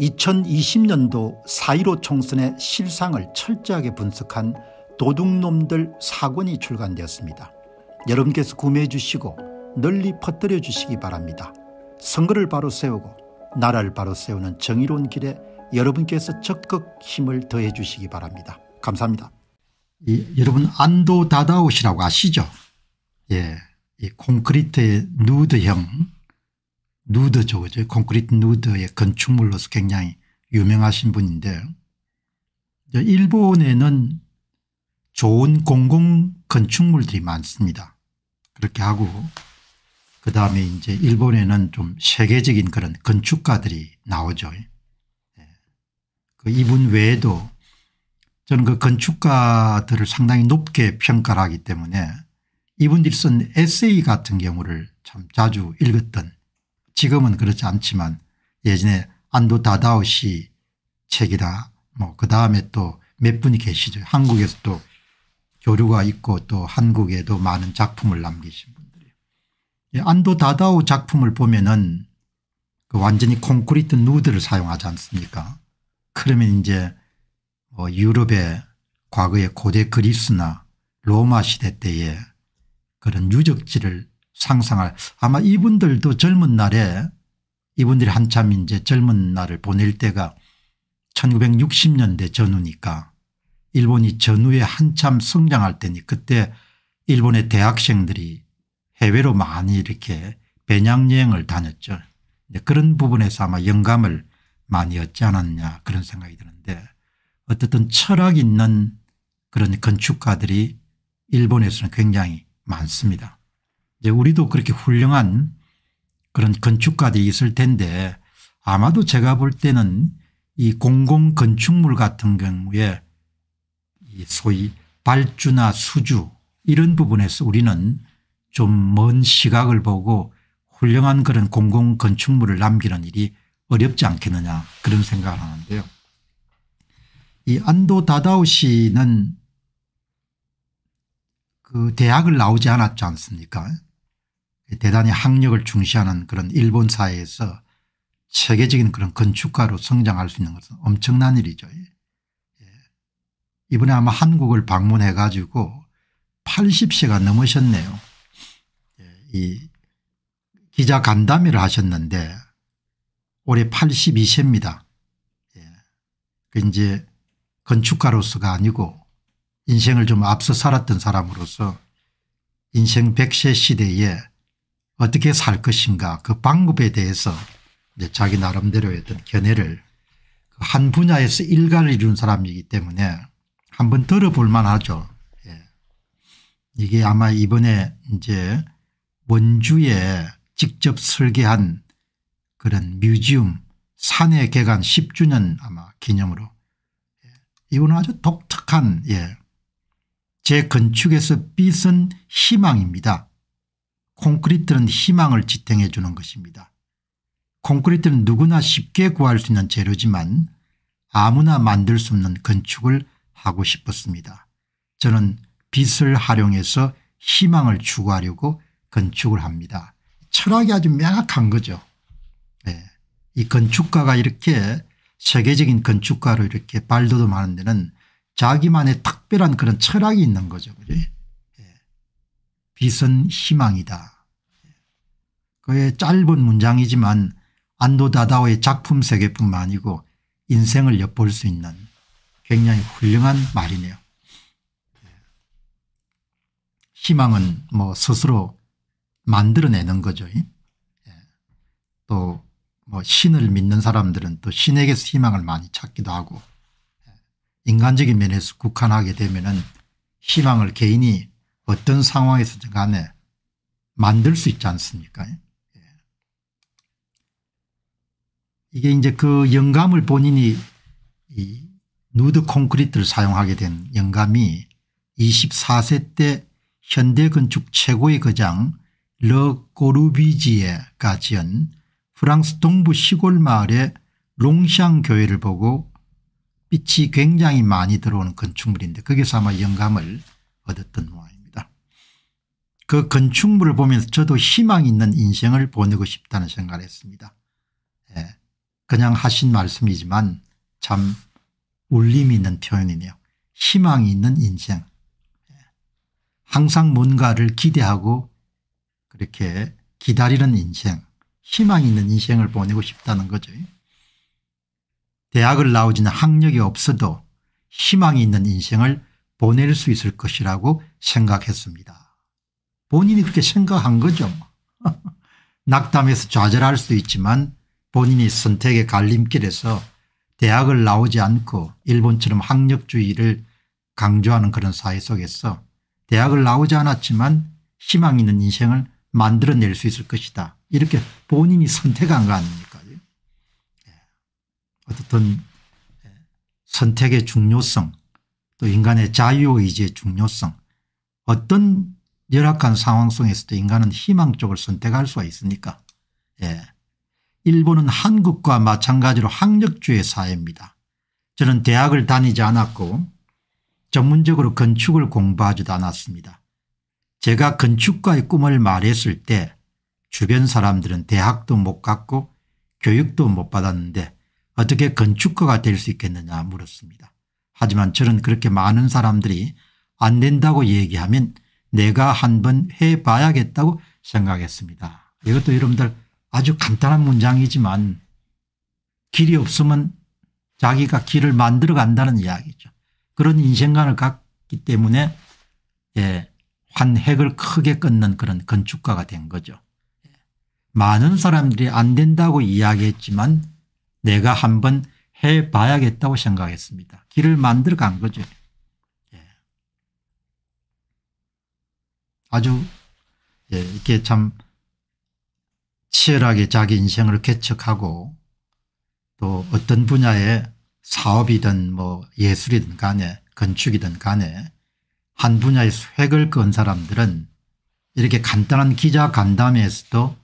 2020년도 4.15 총선의 실상을 철저하게 분석한 도둑놈들 사권이 출간되었습니다. 여러분께서 구매해 주시고 널리 퍼뜨려 주시기 바랍니다. 선거를 바로 세우고 나라를 바로 세우는 정의로운 길에 여러분께서 적극 힘을 더해 주시기 바랍니다. 감사합니다. 이, 여러분 안도 다다오시라고 아시죠? 예, 이 콘크리트의 누드형 누드죠. 그죠. 콘크리트 누드의 건축물로서 굉장히 유명하신 분인데 일본에는 좋은 공공 건축물들이 많습니다. 그렇게 하고 그 다음에 이제 일본에는 좀 세계적인 그런 건축가들이 나오죠. 예. 그 이분 외에도 저는 그 건축가들을 상당히 높게 평가를 하기 때문에 이분들이 쓴 에세이 같은 경우를 참 자주 읽었던 지금은 그렇지 않지만 예전에 안도 다다오 씨 책이라 뭐그 다음에 또 몇 분이 계시죠. 한국에서 또 교류가 있고 또 한국에도 많은 작품을 남기신 분들이 예, 안도 다다오 작품을 보면은 그 완전히 콘크리트 누드를 사용하지 않습니까 그러면 이제 뭐 유럽의 과거의 고대 그리스나 로마 시대 때의 그런 유적지를 상상할 아마 이분들도 젊은 날에 이분들이 한참 이제 젊은 날을 보낼 때가 1960년대 전후니까 일본이 전후에 한참 성장할 때니 그때 일본의 대학생들이 해외로 많이 이렇게 배낭여행을 다녔죠. 그런 부분에서 아마 영감을 많이 얻지 않았냐 그런 생각이 드는데 어쨌든 철학 있는 그런 건축가들이 일본에서는 굉장히 많습니다. 이제 우리도 그렇게 훌륭한 그런 건축가들이 있을 텐데 아마도 제가 볼 때는 이 공공 건축물 같은 경우에 소위 발주나 수주 이런 부분에서 우리는 좀 먼 시각을 보고 훌륭한 그런 공공 건축물을 남기는 일이 어렵지 않겠느냐 그런 생각을 하는데요. 이 안도 다다오 씨는 그 대학을 나오지 않았지 않습니까 대단히 학력을 중시하는 그런 일본 사회에서 체계적인 그런 건축가로 성장할 수 있는 것은 엄청난 일이죠. 예. 예. 이번에 아마 한국을 방문해 가지고 80시가 넘으셨네요. 예. 이 기자 간담회를 하셨는데 올해 82세입니다. 그 이제 건축가로서가 아니고 인생을 좀 앞서 살았던 사람으로서 인생 100세 시대에 어떻게 살 것인가 그 방법에 대해서 자기 나름대로의 어떤 견해를 그 한 분야에서 일가를 이룬 사람이기 때문에 한번 들어볼 만하죠. 예. 이게 아마 이번에 이제 원주에 직접 설계한 그런 뮤지엄 산해 개관 10주년 아마 기념으로 예. 이거는 아주 독특한 예. 재건축에서 삐은 희망입니다. 콘크리트는 희망을 지탱해 주는 것입니다. 콘크리트는 누구나 쉽게 구할 수 있는 재료지만 아무나 만들 수 없는 건축을 하고 싶었습니다. 저는 빛을 활용해서 희망을 추구하려고 건축을 합니다. 철학이 아주 명확한 거죠. 네. 이 건축가가 이렇게 세계적인 건축가로 이렇게 발돋움하는 데는 자기만의 특별한 그런 철학이 있는 거죠. 그지? 빛은 희망이다. 그의 짧은 문장이지만 안도 다다오의 작품 세계뿐만 아니고 인생을 엿볼 수 있는 굉장히 훌륭한 말이네요. 희망은 뭐 스스로 만들어내는 거죠. 또뭐 신을 믿는 사람들은 또 신에게서 희망을 많이 찾기도 하고 인간적인 면에서 국한하게 되면 은 희망을 개인이 어떤 상황에서든 간에 만들 수 있지 않습니까? 예. 이게 이제 그 영감을 본인이 이 누드 콘크리트를 사용하게 된 영감이 24세 때 현대 건축 최고의 거장 러 꼬르비지에가 지은 프랑스 동부 시골 마을의 롱샹 교회를 보고 빛이 굉장히 많이 들어오는 건축물인데 거기서 아마 영감을 얻었던 모양입니다. 그 건축물을 보면서 저도 희망 있는 인생을 보내고 싶다는 생각을 했습니다. 예. 그냥 하신 말씀이지만 참 울림이 있는 표현이네요. 희망이 있는 인생. 예. 항상 뭔가를 기대하고 그렇게 기다리는 인생 희망 있는 인생을 보내고 싶다는 거죠. 대학을 나오지는 학력이 없어도 희망이 있는 인생을 보낼 수 있을 것이라고 생각했습니다. 본인이 그렇게 생각한 거죠. 낙담해서 좌절할 수도 있지만 본인이 선택의 갈림길에서 대학을 나오지 않고 일본처럼 학력주의를 강조하는 그런 사회 속에서 대학을 나오지 않았지만 희망 있는 인생을 만들어낼 수 있을 것이다. 이렇게 본인이 선택한 거 아닙니까? 예. 어떻든 예, 선택의 중요성 또 인간의 자유의지의 중요성 어떤 열악한 상황 속에서도 인간은 희망 쪽을 선택할 수가 있습니까 예. 일본은 한국과 마찬가지로 학력주의 사회입니다. 저는 대학을 다니지 않았고 전문적으로 건축을 공부하지도 않았습니다. 제가 건축가의 꿈을 말했을 때 주변 사람들은 대학도 못 갔고 교육도 못 받았는데 어떻게 건축가가 될 수 있겠느냐 물었습니다. 하지만 저는 그렇게 많은 사람들이 안 된다고 얘기하면 내가 한 번 해봐야겠다고 생각했습니다. 이것도 여러분들 아주 간단한 문장이지만 길이 없으면 자기가 길을 만들어 간다는 이야기죠. 그런 인생관을 갖기 때문에 예, 환핵을 크게 끊는 그런 건축가가 된 거죠. 예. 많은 사람들이 안 된다고 이야기했지만 내가 한 번 해봐야겠다고 생각했습니다. 길을 만들어 간 거죠. 아주 예, 이렇게 참 치열하게 자기 인생을 개척하고 또 어떤 분야의 사업이든 뭐 예술이든 간에 건축이든 간에 한 분야의 획을 건 사람들은 이렇게 간단한 기자 간담회에서도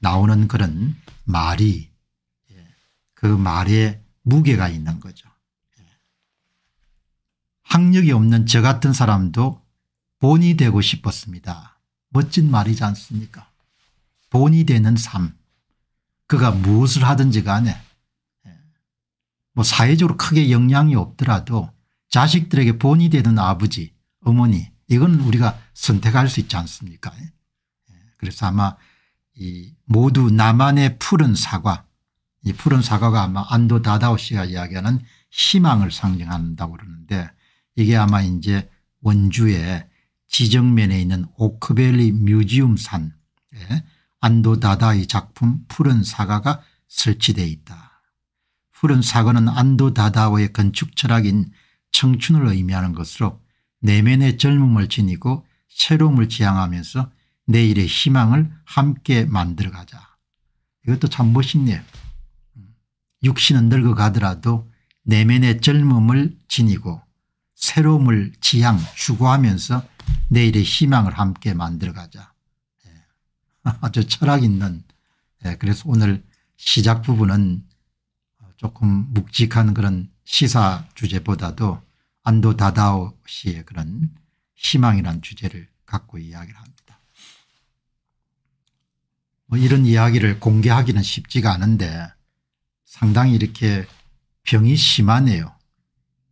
나오는 그런 말이 예, 그 말에 무게가 있는 거죠. 예. 학력이 없는 저 같은 사람도 본이 되고 싶었습니다. 멋진 말이지 않습니까? 본이 되는 삶. 그가 무엇을 하든지 간에 예. 뭐 사회적으로 크게 영향이 없더라도 자식들에게 본이 되는 아버지 어머니 이건 우리가 선택할 수 있지 않습니까 예. 예. 그래서 아마 이 모두 나만의 푸른 사과 이 푸른 사과가 아마 안도 다다오 씨가 이야기하는 희망을 상징한다고 그러는데 이게 아마 이제 원주의 지정면에 있는 오크밸리 뮤지엄 산 예, 안도 다다의 작품 푸른 사과가 설치되어 있다. 푸른 사과는 안도 다다의 건축 철학인 청춘을 의미하는 것으로 내면의 젊음을 지니고 새로움을 지향하면서 내일의 희망을 함께 만들어가자. 이것도 참 멋있네요. 육신은 늙어가더라도 내면의 젊음을 지니고 새로움을 지향 추구하면서 내일의 희망을 함께 만들어가자. 예. 아주 철학 있는 예, 그래서 오늘 시작 부분은 조금 묵직한 그런 시사 주제보다도 안도 다다오 씨의 그런 희망이란 주제를 갖고 이야기를 합니다. 뭐 이런 이야기를 공개하기는 쉽지가 않은데 상당히 이렇게 병이 심하네요.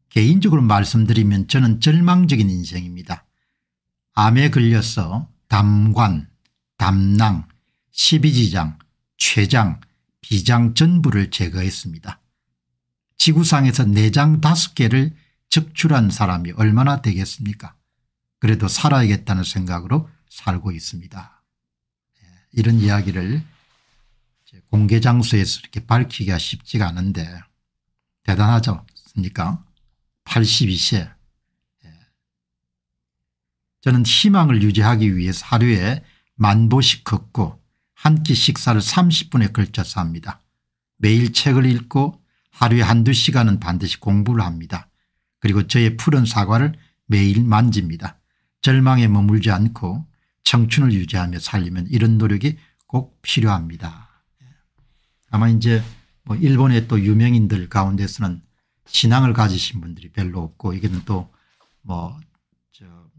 개인적으로 말씀드리면 저는 절망적인 인생입니다. 암에 걸려서 담관, 담낭, 십이지장, 췌장, 비장 전부를 제거했습니다. 지구상에서 내장 네 다섯 개를 적출한 사람이 얼마나 되겠습니까 그래도 살아야겠다는 생각으로 살고 있습니다. 예, 이런 이야기를 공개 장소에서 이렇게 밝히기가 쉽지가 않은데 대단하지 않습니까 82세 저는 희망을 유지하기 위해서 하루에 만 보씩 걷고 한 끼 식사를 30분에 걸쳐서 합니다. 매일 책을 읽고 하루에 한두 시간은 반드시 공부를 합니다. 그리고 저의 푸른 사과를 매일 만집니다. 절망에 머물지 않고 청춘을 유지하며 살리면 이런 노력이 꼭 필요합니다. 아마 이제 뭐 일본의 또 유명인들 가운데서는 신앙을 가지신 분들이 별로 없고 이게는 또뭐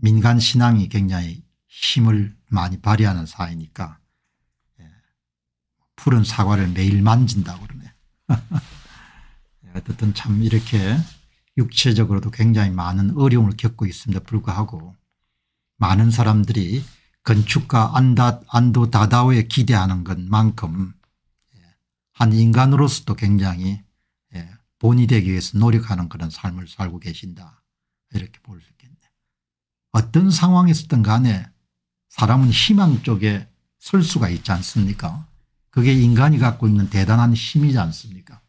민간 신앙이 굉장히 힘을 많이 발휘하는 사회니까 예, 푸른 사과를 매일 만진다고 그러네. 예, 어쨌든 참 이렇게 육체적으로도 굉장히 많은 어려움을 겪고 있습니다. 불구하고 많은 사람들이 건축가 안다, 안도 다다오에 기대하는 것만큼 예, 한 인간으로서도 굉장히 본이 되기 위해서 노력하는 그런 삶을 살고 계신다. 이렇게 볼수 어떤 상황이었든 간에 사람은 희망 쪽에 설 수가 있지 않습니까 그게 인간이 갖고 있는 대단한 힘이지 않습니까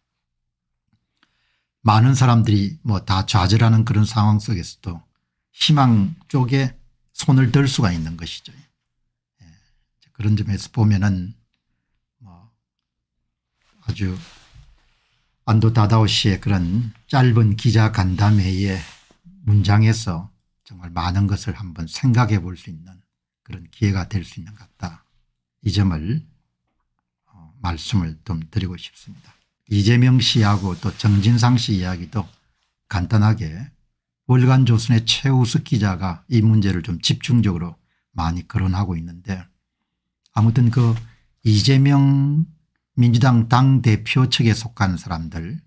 많은 사람들이 뭐 다 좌절하는 그런 상황 속에서도 희망 쪽에 손을 들 수가 있는 것이죠. 예. 그런 점에서 보면은 뭐 아주 안도 다다오 씨의 그런 짧은 기자 간담회의 문장에서 정말 많은 것을 한번 생각해 볼 수 있는 그런 기회가 될 수 있는 것 같다. 이 점을 어, 말씀을 좀 드리고 싶습니다. 이재명 씨하고 또 정진상 씨 이야기도 간단하게 월간 조선의 최우수 기자가 이 문제를 좀 집중적으로 많이 거론하고 있는데 아무튼 그 이재명 민주당 당대표 측에 속한 사람들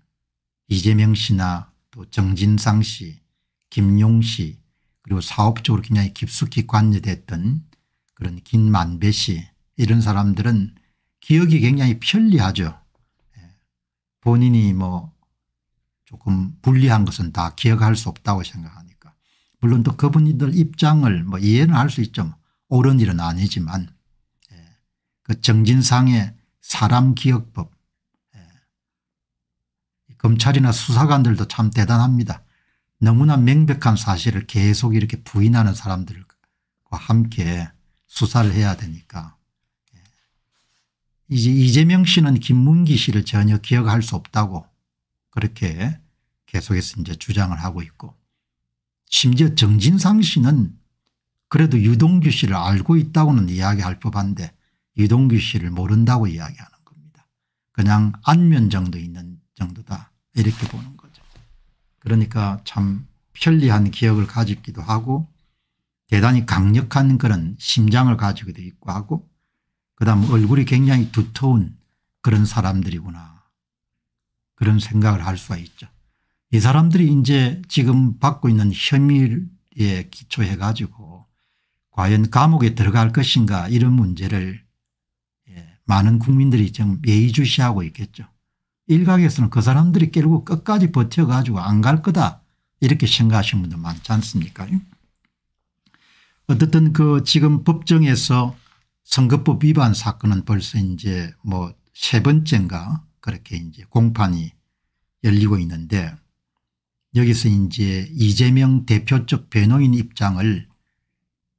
이재명 씨나 또 정진상 씨, 김용 씨, 그리고 사업적으로 굉장히 깊숙이 관여됐던 그런 김만배 씨 이런 사람들은 기억이 굉장히 편리하죠. 예. 본인이 뭐 조금 불리한 것은 다 기억할 수 없다고 생각하니까 물론 또 그분들 입장을 뭐 이해는 할 수 있죠. 옳은 일은 아니지만 예. 그 정진상의 사람 기억법 예. 검찰이나 수사관들도 참 대단합니다. 너무나 명백한 사실을 계속 이렇게 부인하는 사람들과 함께 수사를 해야 되니까 예. 이제 이재명 씨는 김문기 씨를 전혀 기억할 수 없다고 그렇게 계속해서 이제 주장을 하고 있고 심지어 정진상 씨는 그래도 유동규 씨를 알고 있다고는 이야기할 법한데 유동규 씨를 모른다고 이야기하는 겁니다. 그냥 안면 정도 있는 정도다 이렇게 보는 겁니다. 그러니까 참 편리한 기억을 가지기도 하고 대단히 강력한 그런 심장을 가지게 돼 있고 하고 그다음 얼굴이 굉장히 두터운 그런 사람들이구나 그런 생각을 할 수가 있죠. 이 사람들이 이제 지금 받고 있는 혐의에 기초해 가지고 과연 감옥에 들어갈 것인가 이런 문제를 예, 많은 국민들이 지금 예의주시하고 있겠죠. 일각에서는 그 사람들이 결국 끝까지 버텨가지고 안 갈 거다 이렇게 생각하시는 분들 많지 않습니까 어쨌든 그 지금 법정에서 선거법 위반 사건은 벌써 이제 뭐 세 번째인가 그렇게 이제 공판이 열리고 있는데 여기서 이제 이재명 대표적 변호인 입장을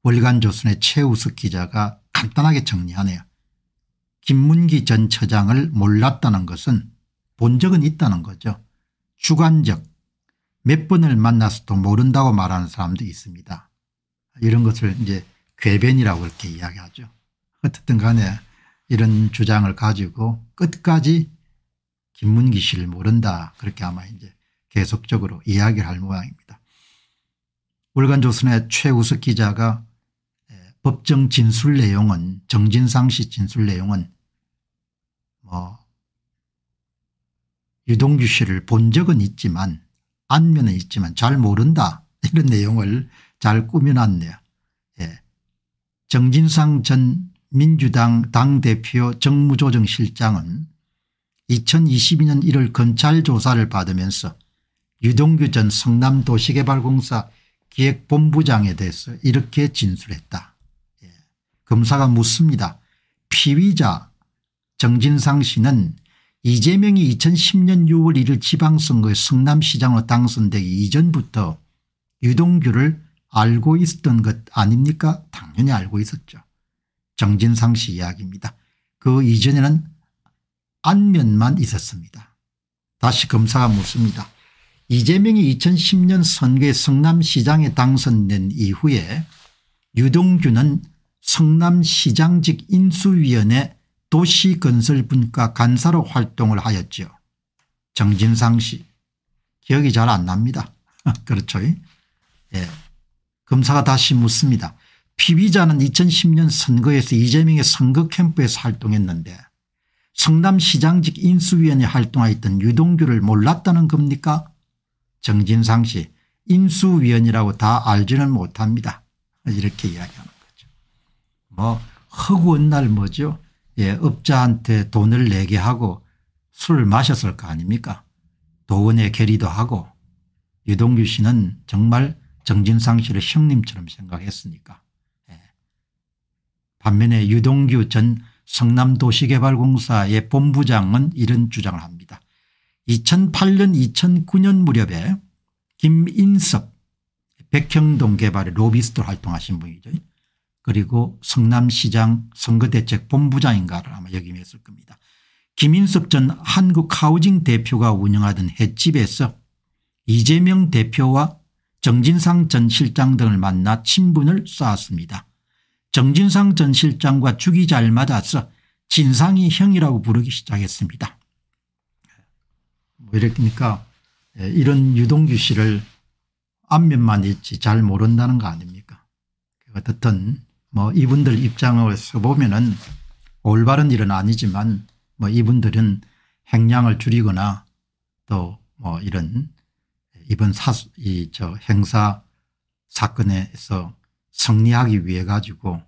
월간조선의 최우수 기자가 간단하게 정리하네요. 김문기 전 처장을 몰랐다는 것은 본 적은 있다는 거죠. 주관적 몇 번을 만나서도 모른다고 말하는 사람도 있습니다. 이런 것을 이제 괴변이라고 이렇게 이야기하죠. 어쨌든 간에 이런 주장을 가지고 끝까지 김문기 씨를 모른다 그렇게 아마 이제 계속적으로 이야기를 할 모양입니다. 월간조선의 최우석 기자가 예, 법정 진술 내용은 정진상 씨 진술 내용은 뭐 유동규 씨를 본 적은 있지만 안면에 있지만 잘 모른다 이런 내용을 잘 꾸며놨네요. 예. 정진상 전 민주당 당대표 정무조정실장은 2022년 1월 검찰 조사를 받으면서 유동규 전 성남도시개발공사 기획본부장에 대해서 이렇게 진술했다. 예. 검사가 묻습니다. 피의자 정진상 씨는 이재명이 2010년 6월 1일 지방선거에 성남시장으로 당선되기 이전부터 유동규를 알고 있었던 것 아닙니까 당연히 알고 있었죠. 정진상 씨 이야기입니다. 그 이전에는 안면만 있었습니다. 다시 검사가 묻습니다. 이재명이 2010년 선거에 성남시장에 당선된 이후에 유동규는 성남시장직 인수위원회 도시건설분과 간사로 활동을 하였지요. 정진상 씨 기억이 잘 안 납니다. 그렇죠. 예. 검사가 다시 묻습니다. 피비자는 2010년 선거에서 이재명의 선거 캠프에서 활동했는데 성남시장직 인수위원회 활동하였던 유동규를 몰랐다는 겁니까 정진상 씨 인수위원이라고 다 알지는 못합니다. 이렇게 이야기하는 거죠. 뭐 허구한 날 뭐죠 예, 업자한테 돈을 내게 하고 술을 마셨을 거 아닙니까? 도원에 계리도 하고 유동규 씨는 정말 정진상 씨를 형님처럼 생각했으니까. 예. 반면에 유동규 전 성남도시개발공사의 본부장은 이런 주장을 합니다. 2008년 2009년 무렵에 김인섭 백형동 개발의 로비스트로 활동하신 분이죠. 그리고 성남시장 선거대책본부장인가를 아마 역임했을 겁니다. 김인섭 전 한국하우징 대표가 운영하던 횟집에서 이재명 대표와 정진상 전 실장 등을 만나 친분을 쌓았습니다. 정진상 전 실장과 죽이 잘 맞아서 진상이 형이라고 부르기 시작했습니다. 뭐 이렇니까 예, 이런 유동규 씨를 안면만 있지 잘 모른다는 거 아닙니까 어떻든 뭐 이분들 입장에서 보면은 올바른 일은 아니지만 뭐 이분들은 행량을 줄이거나 또 뭐 이런 이번 사이저 행사 사건에서 승리하기 위해 가지고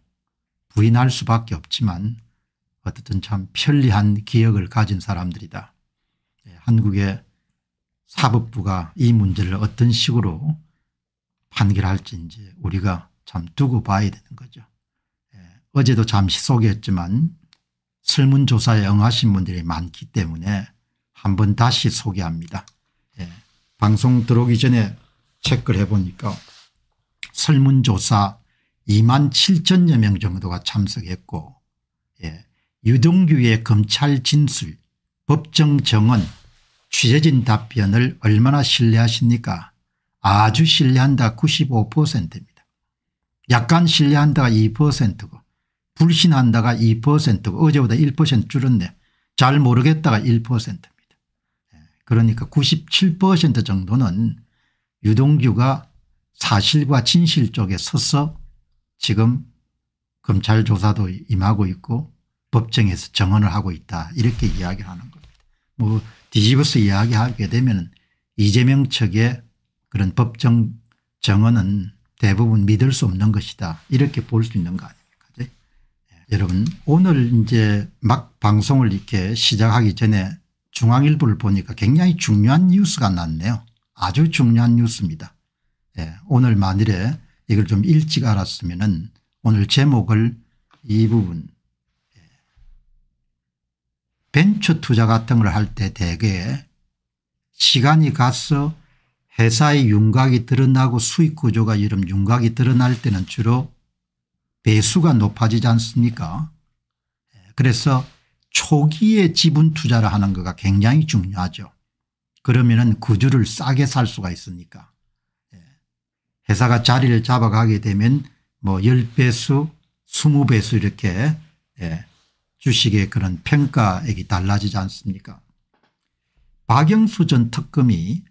부인할 수밖에 없지만 어쨌든 참 편리한 기억을 가진 사람들이다. 예, 한국의 사법부가 이 문제를 어떤 식으로 판결할지 이제 우리가 참 두고 봐야 되는 거죠. 어제도 잠시 소개했지만 설문조사에 응하신 분들이 많기 때문에 한 번 다시 소개합니다. 예. 방송 들어오기 전에 체크를 해보니까 설문조사 2만 7천여 명 정도가 참석했고 예. 유동규의 검찰 진술 법정 정언 취재진 답변을 얼마나 신뢰하십니까 아주 신뢰한다 95%입니다. 약간 신뢰한다가 2%고 불신한다가 2%고 어제보다 1% 줄었네. 잘 모르겠다가 1%입니다. 예, 그러니까 97% 정도는 유동규가 사실과 진실 쪽에 서서 지금 검찰 조사도 임하고 있고 법정에서 정언을 하고 있다 이렇게 이야기를 하는 겁니다. 뭐 뒤집어서 이야기하게 되면 이재명 측의 그런 법정 정언은 대부분 믿을 수 없는 것이다 이렇게 볼 수 있는 거 아니에요. 여러분 오늘 이제 막 방송을 이렇게 시작하기 전에 중앙일보를 보니까 굉장히 중요한 뉴스가 났네요. 아주 중요한 뉴스입니다. 예, 오늘 만일에 이걸 좀 일찍 알았으면 오늘 제목을 이 부분 예, 벤처 투자 같은 걸 할 때 대개 시간이 가서 회사의 윤곽이 드러나고 수익구조가 이런 윤곽이 드러날 때는 주로 배수가 높아지지 않습니까 그래서 초기에 지분 투자를 하는 거가 굉장히 중요하죠. 그러면은 주를 싸게 살 수가 있으니까. 예. 회사가 자리를 잡아가게 되면 뭐 10배수 20배수 이렇게 예, 주식의 그런 평가액이 달라지지 않습니까 박영수 전 특검이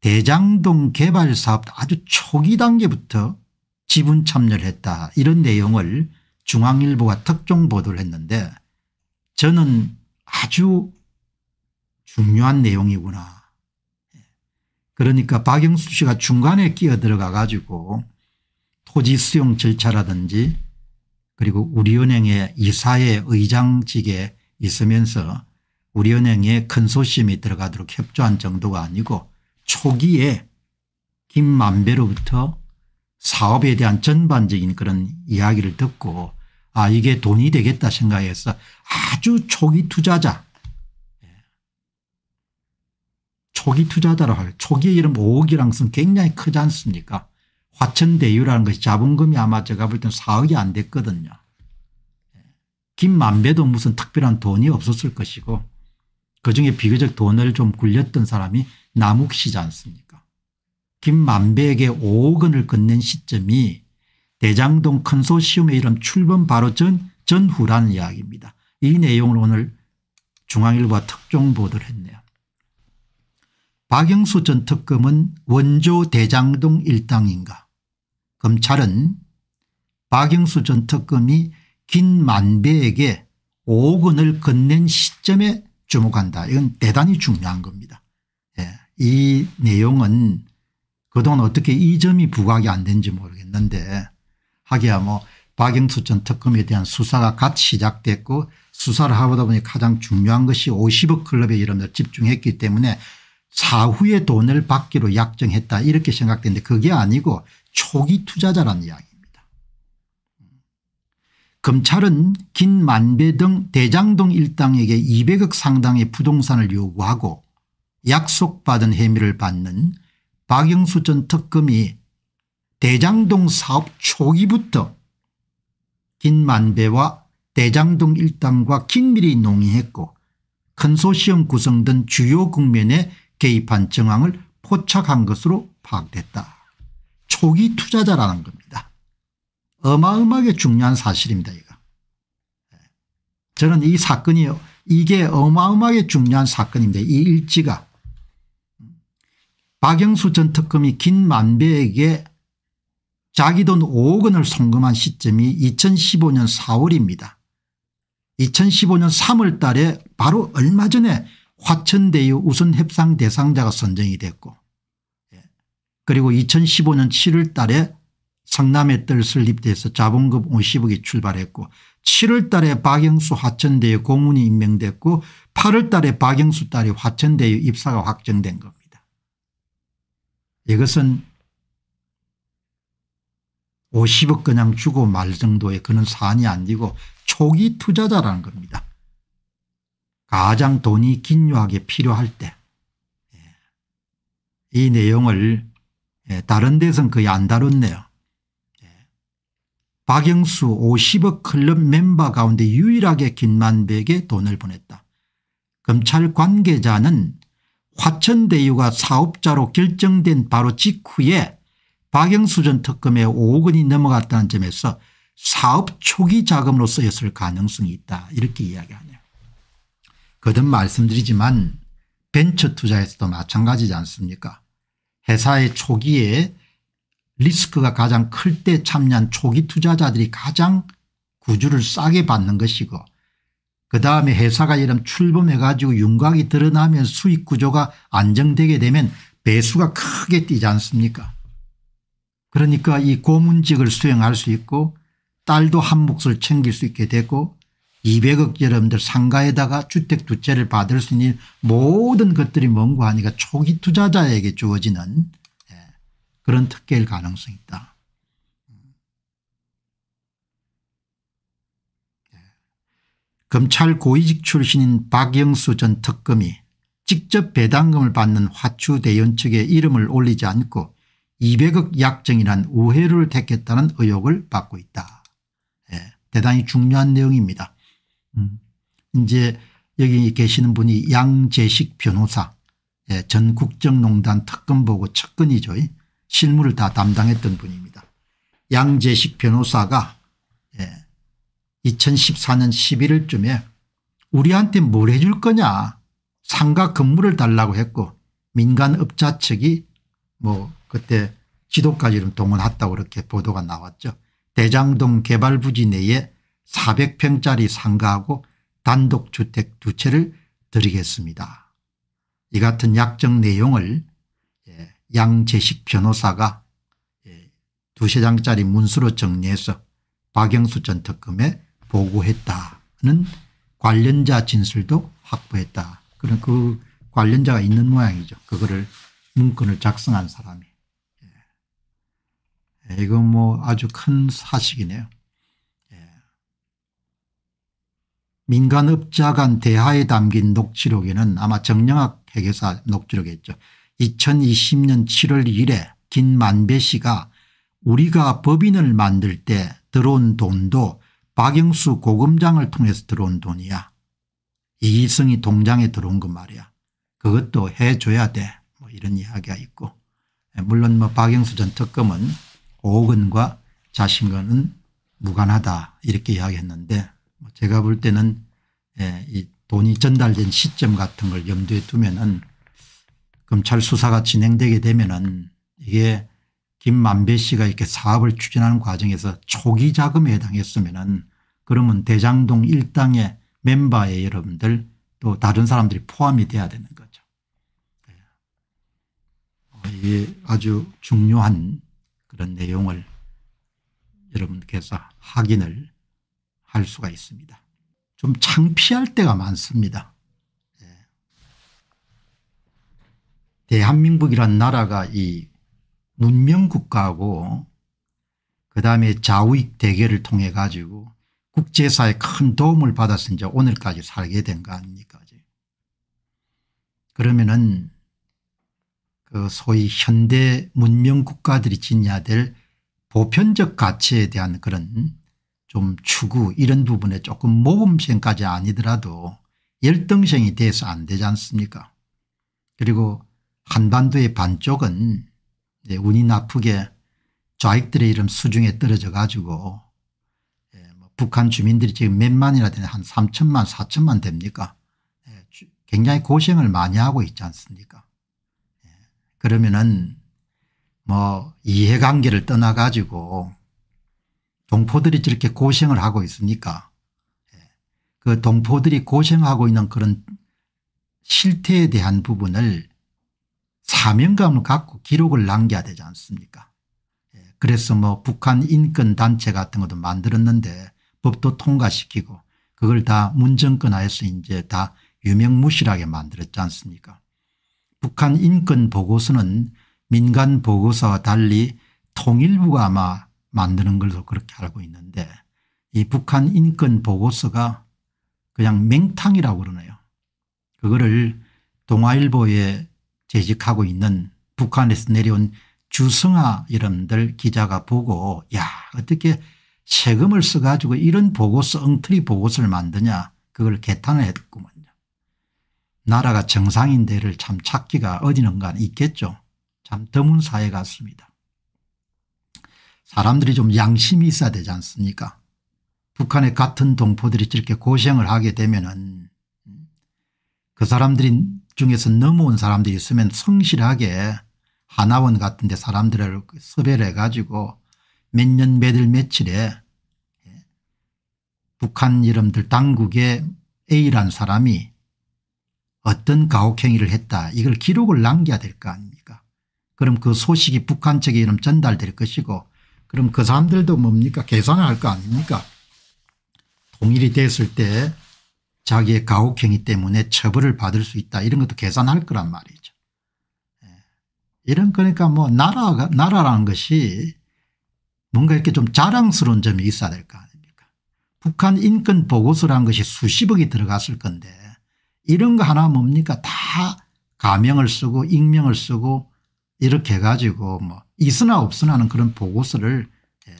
대장동 개발 사업 아주 초기 단계부터 지분 참여를 했다 이런 내용을 중앙일보가 특종 보도를 했는데 저는 아주 중요한 내용이구나. 그러니까 박영수 씨가 중간에 끼어들어가 가지고 토지 수용 절차라든지 그리고 우리은행의 이사회 의장직에 있으면서 우리은행의 큰소심이 들어가도록 협조한 정도가 아니고 초기에 김만배로부터 사업에 대한 전반적인 그런 이야기를 듣고 아 이게 돈이 되겠다 생각해서 아주 초기 투자자 예. 초기 투자자라고 할 초기에 이름 5억이랑 쓰 굉장히 크지 않습니까 화천대유라는 것이 자본금이 아마 제가 볼 땐 4억이 안 됐거든요. 예. 김만배도 무슨 특별한 돈이 없었을 것이고 그중에 비교적 돈을 좀 굴렸던 사람이 남욱 씨지 않습니까 김만배에게 5억 원을 건넨 시점이 대장동 컨소시움의 이름 출범 바로 전, 전후라는 이야기입니다. 이 내용을 오늘 중앙일보가 특종 보도를 했네요. 박영수 전 특검은 원조 대장동 일당인가 검찰은 박영수 전 특검이 김만배에게 5억 원을 건넨 시점에 주목한다. 이건 대단히 중요한 겁니다. 예. 이 내용은 그동안 어떻게 이 점이 부각이 안 된지 모르겠는데 하기야 뭐 박영수 전 특검에 대한 수사가 갓 시작됐고 수사를 하다 보니 가장 중요한 것이 50억 클럽에 이러분 집중했기 때문에 사후에 돈을 받기로 약정했다 이렇게 생각되는데 그게 아니고 초기 투자자라는 이야기입니다. 검찰은 긴 만배 등 대장동 일당에게 200억 상당의 부동산을 요구하고 약속받은 혐의를 받는 박영수 전 특검이 대장동 사업 초기부터 김만배와 대장동 일당과 긴밀히 논의했고 컨소시엄 구성 된 주요 국면에 개입한 정황을 포착한 것으로 파악됐다. 초기 투자자라는 겁니다. 어마어마하게 중요한 사실입니다. 이거. 저는 이 사건이 이게 어마어마하게 중요한 사건입니다. 이 일지가. 박영수 전 특검이 김만배에게 자기 돈 5억 원을 송금한 시점이 2015년 4월입니다. 2015년 3월 달에 바로 얼마 전에 화천대유 우선협상 대상자가 선정이 됐고 예. 그리고 2015년 7월 달에 성남의 뜰 설립돼서 자본금 50억이 출발했고 7월 달에 박영수 화천대유 고문이 임명됐고 8월 달에 박영수 딸이 화천대유 입사가 확정된 겁니다. 이것은 50억 그냥 주고 말 정도의 그런 사안이 아니고 초기 투자자라는 겁니다. 가장 돈이 긴요하게 필요할 때이 예. 내용을 예, 다른 데서는 거의 안 다뤘네요. 예. 박영수 50억 클럽 멤버 가운데 유일하게 김만백에 돈을 보냈다. 검찰 관계자는 화천대유가 사업자로 결정된 바로 직후에 박영수 전 특검에 5억 원이 넘어갔다는 점에서 사업 초기 자금으로 쓰였을 가능성이 있다 이렇게 이야기하네요. 거듭 말씀드리지만 벤처 투자에서도 마찬가지지 않습니까 회사의 초기에 리스크가 가장 클 때 참여한 초기 투자자들이 가장 구주를 싸게 받는 것이고 그 다음에 회사가 이런 출범해 가지고 윤곽이 드러나면 수익 구조가 안정되게 되면 배수가 크게 뛰지 않습니까 그러니까 이 고문직을 수행할 수 있고 딸도 한 몫을 챙길 수 있게 되고 200억 여러분들 상가에다가 주택 두 채를 받을 수 있는 모든 것들이 뭔고 하니까 초기 투자자에게 주어지는 예, 그런 특혜일 가능성이 있다. 검찰 고위직 출신인 박영수 전 특검이 직접 배당금을 받는 화추대연 측의 이름을 올리지 않고 200억 약정이란 우회를 택했다는 의혹을 받고 있다. 예, 대단히 중요한 내용입니다. 음, 이제 여기 계시는 분이 양재식 변호사 예, 전 국정농단 특검보고 측근이죠. 실무를 다 담당했던 분입니다. 양재식 변호사가 2014년 11월쯤에 우리한테 뭘 해줄 거냐 상가 건물을 달라고 했고 민간업자 측이 뭐 그때 지도까지 좀 동원했다고 그렇게 보도가 나왔죠. 대장동 개발 부지 내에 400평짜리 상가하고 단독주택 두 채를 드리겠습니다. 이 같은 약정 내용을 예, 양재식 변호사가 예, 두세 장짜리 문서로 정리해서 박영수 전 특검에 보고했다는 관련자 진술도 확보했다. 그런 그 관련자가 있는 모양이죠. 그거를 문건을 작성한 사람이. 예. 예 이거 뭐 아주 큰 사실이네요. 예. 민간업자 간 대화에 담긴 녹취록에는 아마 정영학 회계사 녹취록이었죠. 2020년 7월 1일에 김만배 씨가 우리가 법인을 만들 때 들어온 돈도 박영수 고금장을 통해서 들어온 돈이야. 이기성이 동장에 들어온 거 말이야. 그것도 해줘야 돼. 뭐 이런 이야기가 있고 물론 뭐 박영수 전 특검은 5억 원과 자신과는 무관하다 이렇게 이야기했는데 뭐 제가 볼 때는 예, 이 돈이 전달된 시점 같은 걸 염두에 두면은 검찰 수사가 진행되게 되면은 이게 김만배 씨가 이렇게 사업을 추진하는 과정에서 초기 자금에 해당했으면은 그러면 대장동 일당의 멤버의 여러분들 또 다른 사람들이 포함이 돼야 되는 거죠. 네. 어, 이게 아주 중요한 그런 내용을 여러분께서 확인을 할 수가 있습니다. 좀 창피할 때가 많습니다. 네. 대한민국이란 나라가 이 문명국가하고 그다음에 좌우익 대결을 통해 가지고 국제사에 큰 도움을 받아서 이제 오늘까지 살게 된 거 아닙니까 그러면은 그 소위 현대 문명 국가들이 지녀야 될 보편적 가치에 대한 그런 좀 추구 이런 부분에 조금 모범생까지 아니더라도 열등생이 돼서 안 되지 않습니까 그리고 한반도의 반쪽은 운이 나쁘게 좌익들의 이름 수중에 떨어져 가지고 예, 뭐 북한 주민들이 지금 몇만이나 되는 한 3천만 4천만 됩니까 예, 굉장히 고생을 많이 하고 있지 않습니까 예, 그러면은 뭐 이해관계를 떠나 가지고 동포들이 저렇게 고생을 하고 있습니까 그 동포들이 고생하고 있는 그런 실태에 대한 부분을 사명감을 갖고 기록을 남겨야 되지 않습니까 예, 그래서 뭐 북한 인권단체 같은 것도 만들었는데 법도 통과시키고 그걸 다 문정권화해서 이제 다 유명무실하게 만들었지 않습니까 북한 인권보고서는 민간보고서와 달리 통일부가 아마 만드는 걸로 그렇게 알고 있는데 이 북한 인권보고서가 그냥 맹탕이라고 그러네요. 그거를 동아일보에 재직하고 있는 북한에서 내려온 주승아 이름들 기자가 보고 야 어떻게 세금을 써가지고 이런 보고서 엉터리 보고서를 만드냐 그걸 개탄을 했구먼요. 나라가 정상인 데를 참 찾기가 어디는가 있겠죠. 참 드문 사회 같습니다. 사람들이 좀 양심이 있어야 되지 않습니까 북한의 같은 동포들이 저렇게 고생을 하게 되면 은그 음, 사람들이 중에서 넘어온 사람들이 있으면 성실하게 하나원 같은 데 사람들을 섭외를 해가지고 몇년 몇일 며칠에 예, 북한 이름들 당국의 a 라는 사람이 어떤 가혹행위를 했다 이걸 기록을 남겨야 될 거 아닙니까 그럼 그 소식이 북한 측에 이름 전달될 것이고 그럼 그 사람들도 뭡니까 계산할 거 아닙니까 통일이 됐을 때 자기의 가혹행위 때문에 처벌을 받을 수 있다 이런 것도 계산할 거란 말이죠. 예. 이런 그러니까 뭐 나라가 나라라는 것이 뭔가 이렇게 좀 자랑스러운 점이 있어야 될 거 아닙니까 북한 인권 보고서라는 것이 수십억이 들어갔을 건데 이런 거 하나 뭡니까 다 가명을 쓰고 익명을 쓰고 이렇게 해가지고 뭐 있으나 없으나는 그런 보고서를 예,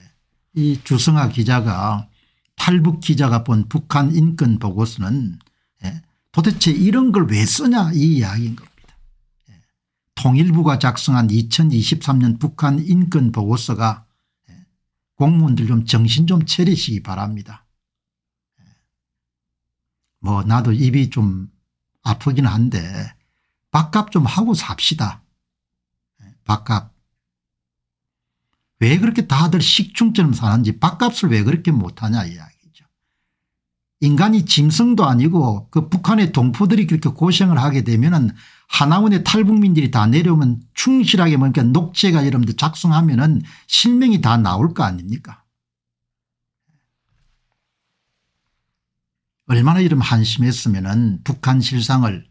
이주승아 기자가 탈북 기자가 본 북한 인권 보고서는 예, 도대체 이런 걸 왜 쓰냐 이 이야기인 겁니다. 예, 통일부가 작성한 2023년 북한 인권 보고서가 예, 공무원들 좀 정신 좀 차리시기 바랍니다. 뭐 나도 입이 좀 아프긴 한데 밥값 좀 하고 삽시다. 밥값 왜 그렇게 다들 식충처럼 사는지 밥값을 왜 그렇게 못하냐 이야기죠. 인간이 짐승도 아니고 그 북한의 동포들이 그렇게 고생을 하게 되면 은 하나원의 탈북민들이 다 내려오면 충실하게 그러 뭐 녹제가 여러분들 작성하면 은 실명이 다 나올 거 아닙니까 얼마나 이런 한심했으면 은 북한 실상을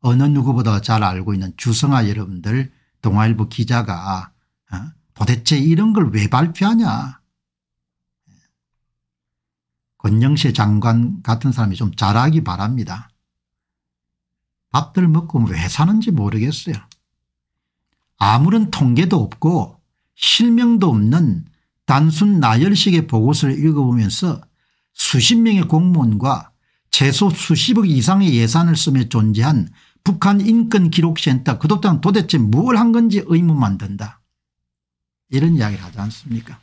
어느 누구보다 잘 알고 있는 주성아 여러분들 동아일보 기자가 어? 도대체 이런 걸 왜 발표하냐. 권영세 장관 같은 사람이 좀 잘하기 바랍니다. 밥들 먹고 왜 사는지 모르겠어요. 아무런 통계도 없고 실명도 없는 단순 나열식의 보고서를 읽어보면서 수십 명의 공무원과 최소 수십억 이상의 예산을 쓰며 존재한 북한 인권기록센터 그독당 도대체 뭘 한 건지 의문만 든다. 이런 이야기를 하지 않습니까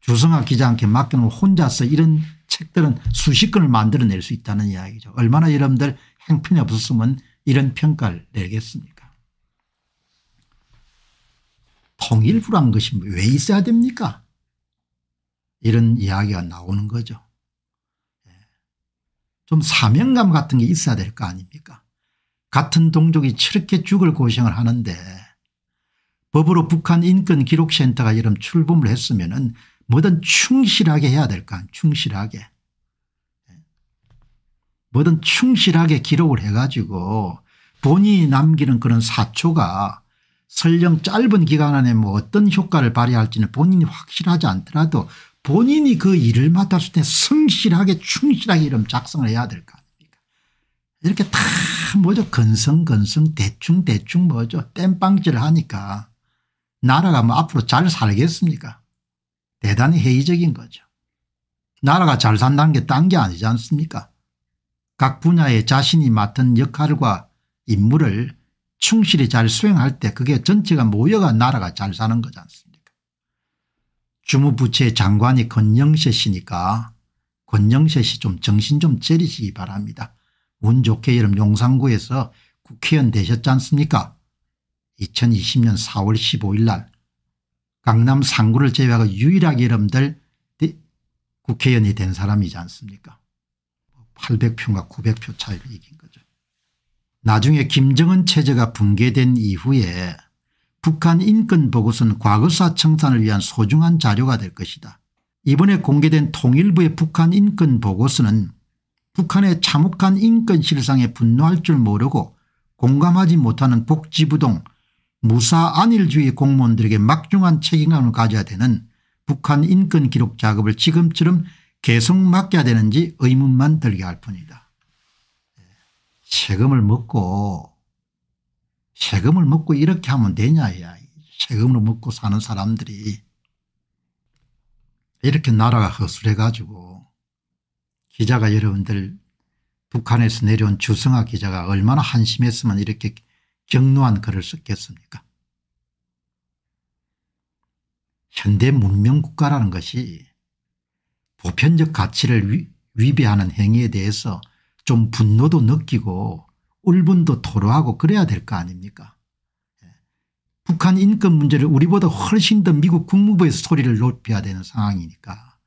주성아 기자한테 맡겨놓은 혼자서 이런 책들은 수십 권을 만들어낼 수 있다는 이야기죠. 얼마나 여러분들 행편이 없었으면 이런 평가를 내겠습니까 통일부란 것이 왜 있어야 됩니까 이런 이야기가 나오는 거죠. 예. 좀 사명감 같은 게 있어야 될 거 아닙니까 같은 동족이 저렇게 죽을 고생을 하는데 법으로 북한 인권기록센터가 이런 출범을 했으면 은 뭐든 충실하게 해야 될거 충실하게. 뭐든 충실하게 기록을 해가지고 본인이 남기는 그런 사초가 설령 짧은 기간 안에 뭐 어떤 효과를 발휘할지는 본인이 확실하지 않더라도 본인이 그 일을 맡았을 때 성실하게 충실하게 이런 작성을 해야 될까 이렇게 다 뭐죠 건성건성 대충대충 뭐죠 땜빵질을 하니까 나라가 뭐 앞으로 잘 살겠습니까? 대단히 회의적인 거죠. 나라가 잘 산다는 게 딴 게 아니지 않습니까? 각 분야에 자신이 맡은 역할과 임무를 충실히 잘 수행할 때 그게 전체가 모여가 나라가 잘 사는 거지 않습니까? 주무부처의 장관이 권영세 씨니까 권영세 씨좀 정신 좀 차리시기 바랍니다. 운 좋게 여름 용산구에서 국회의원 되셨지 않습니까? 2020년 4월 15일 날 강남 상구를 제외하고 유일하게 여러분들 국회의원이 된 사람이지 않습니까 800표인가 900표 차이로 이긴 거죠. 나중에 김정은 체제가 붕괴된 이후에 북한 인권보고서는 과거사 청산을 위한 소중한 자료가 될 것이다. 이번에 공개된 통일부의 북한 인권보고서는 북한의 참혹한 인권실상에 분노할 줄 모르고 공감하지 못하는 복지부동 무사 안일주의 공무원들에게 막중한 책임감을 가져야 되는 북한 인권 기록 작업을 지금처럼 계속 맡겨야 되는지 의문만 들게 할 뿐이다. 예. 세금을 먹고 세금을 먹고 이렇게 하면 되냐 야 세금으로 먹고 사는 사람들이 이렇게 나라가 허술해 가지고 기자가 여러분들 북한에서 내려온 주성아 기자가 얼마나 한심했으면 이렇게 정노한 글을 썼겠습니까 현대 문명국가라는 것이 보편적 가치를 위, 배하는 행위에 대해서 좀 분노도 느끼고 울분도 토로하고 그래야 될 거 아닙니까 예. 북한 인권 문제를 우리보다 훨씬 더 미국 국무부에서 소리를 높여야 되는 상황이니까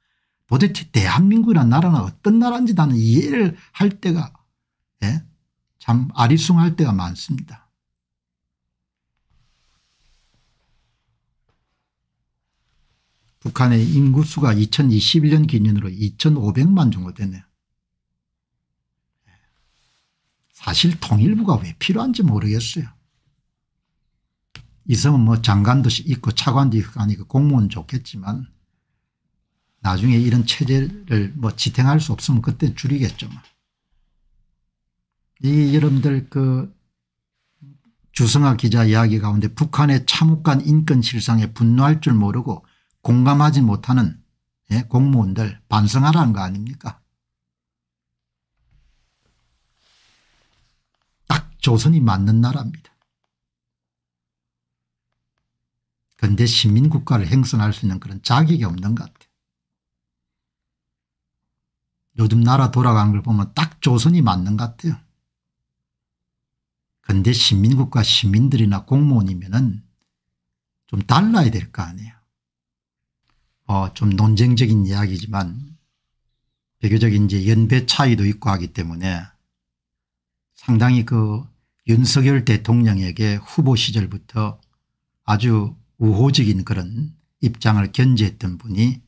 도대체 대한민국이라는 나라는 어떤 나라인지 나는 이해를 할 때가 예? 참 아리숭할 때가 많습니다. 북한의 인구수가 2021년 기준으로 2,500만 정도 되네요. 사실 통일부가 왜 필요한지 모르겠어요. 있으면 뭐 장관도 있고 차관도 아니고 공무원 좋겠지만 나중에 이런 체제를 뭐 지탱할 수 없으면 그때 줄이겠죠. 이 여러분들 그 주성아 기자 이야기 가운데 북한의 참혹한 인권 실상에 분노할 줄 모르고 공감하지 못하는 예, 공무원들 반성하라는 거 아닙니까 딱 조선이 맞는 나라입니다. 근데 시민국가를 행성할수 있는 그런 자격이 없는 것 같아요. 요즘 나라 돌아간 걸 보면 딱 조선이 맞는 것 같아요. 근데 시민국가 시민들이나 공무원이면 은좀 달라야 될 거 아니에요. 어, 좀 논쟁적인 이야기지만 비교적 이제 연배 차이도 있고 하기 때문에 상당히 그 윤석열 대통령에게 후보 시절부터 아주 우호적인 그런 입장을 견제했던 분이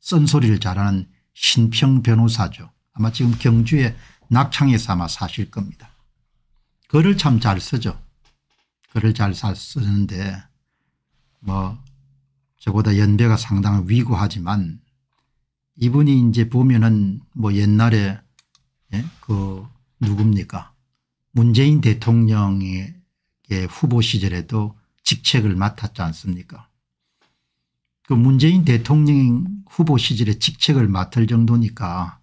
쓴소리를 잘하는 신평 변호사죠. 아마 지금 경주에 낙창에서 아마 사실 겁니다. 글을 참 잘 쓰죠. 글을 잘 쓰는데 뭐 저보다 연배가 상당히 위고하지만 이분이 이제 보면은 뭐 옛날에 예? 그 누굽니까 문재인 대통령의 후보 시절에도 직책을 맡았지 않습니까 그 문재인 대통령 후보 시절에 직책을 맡을 정도니까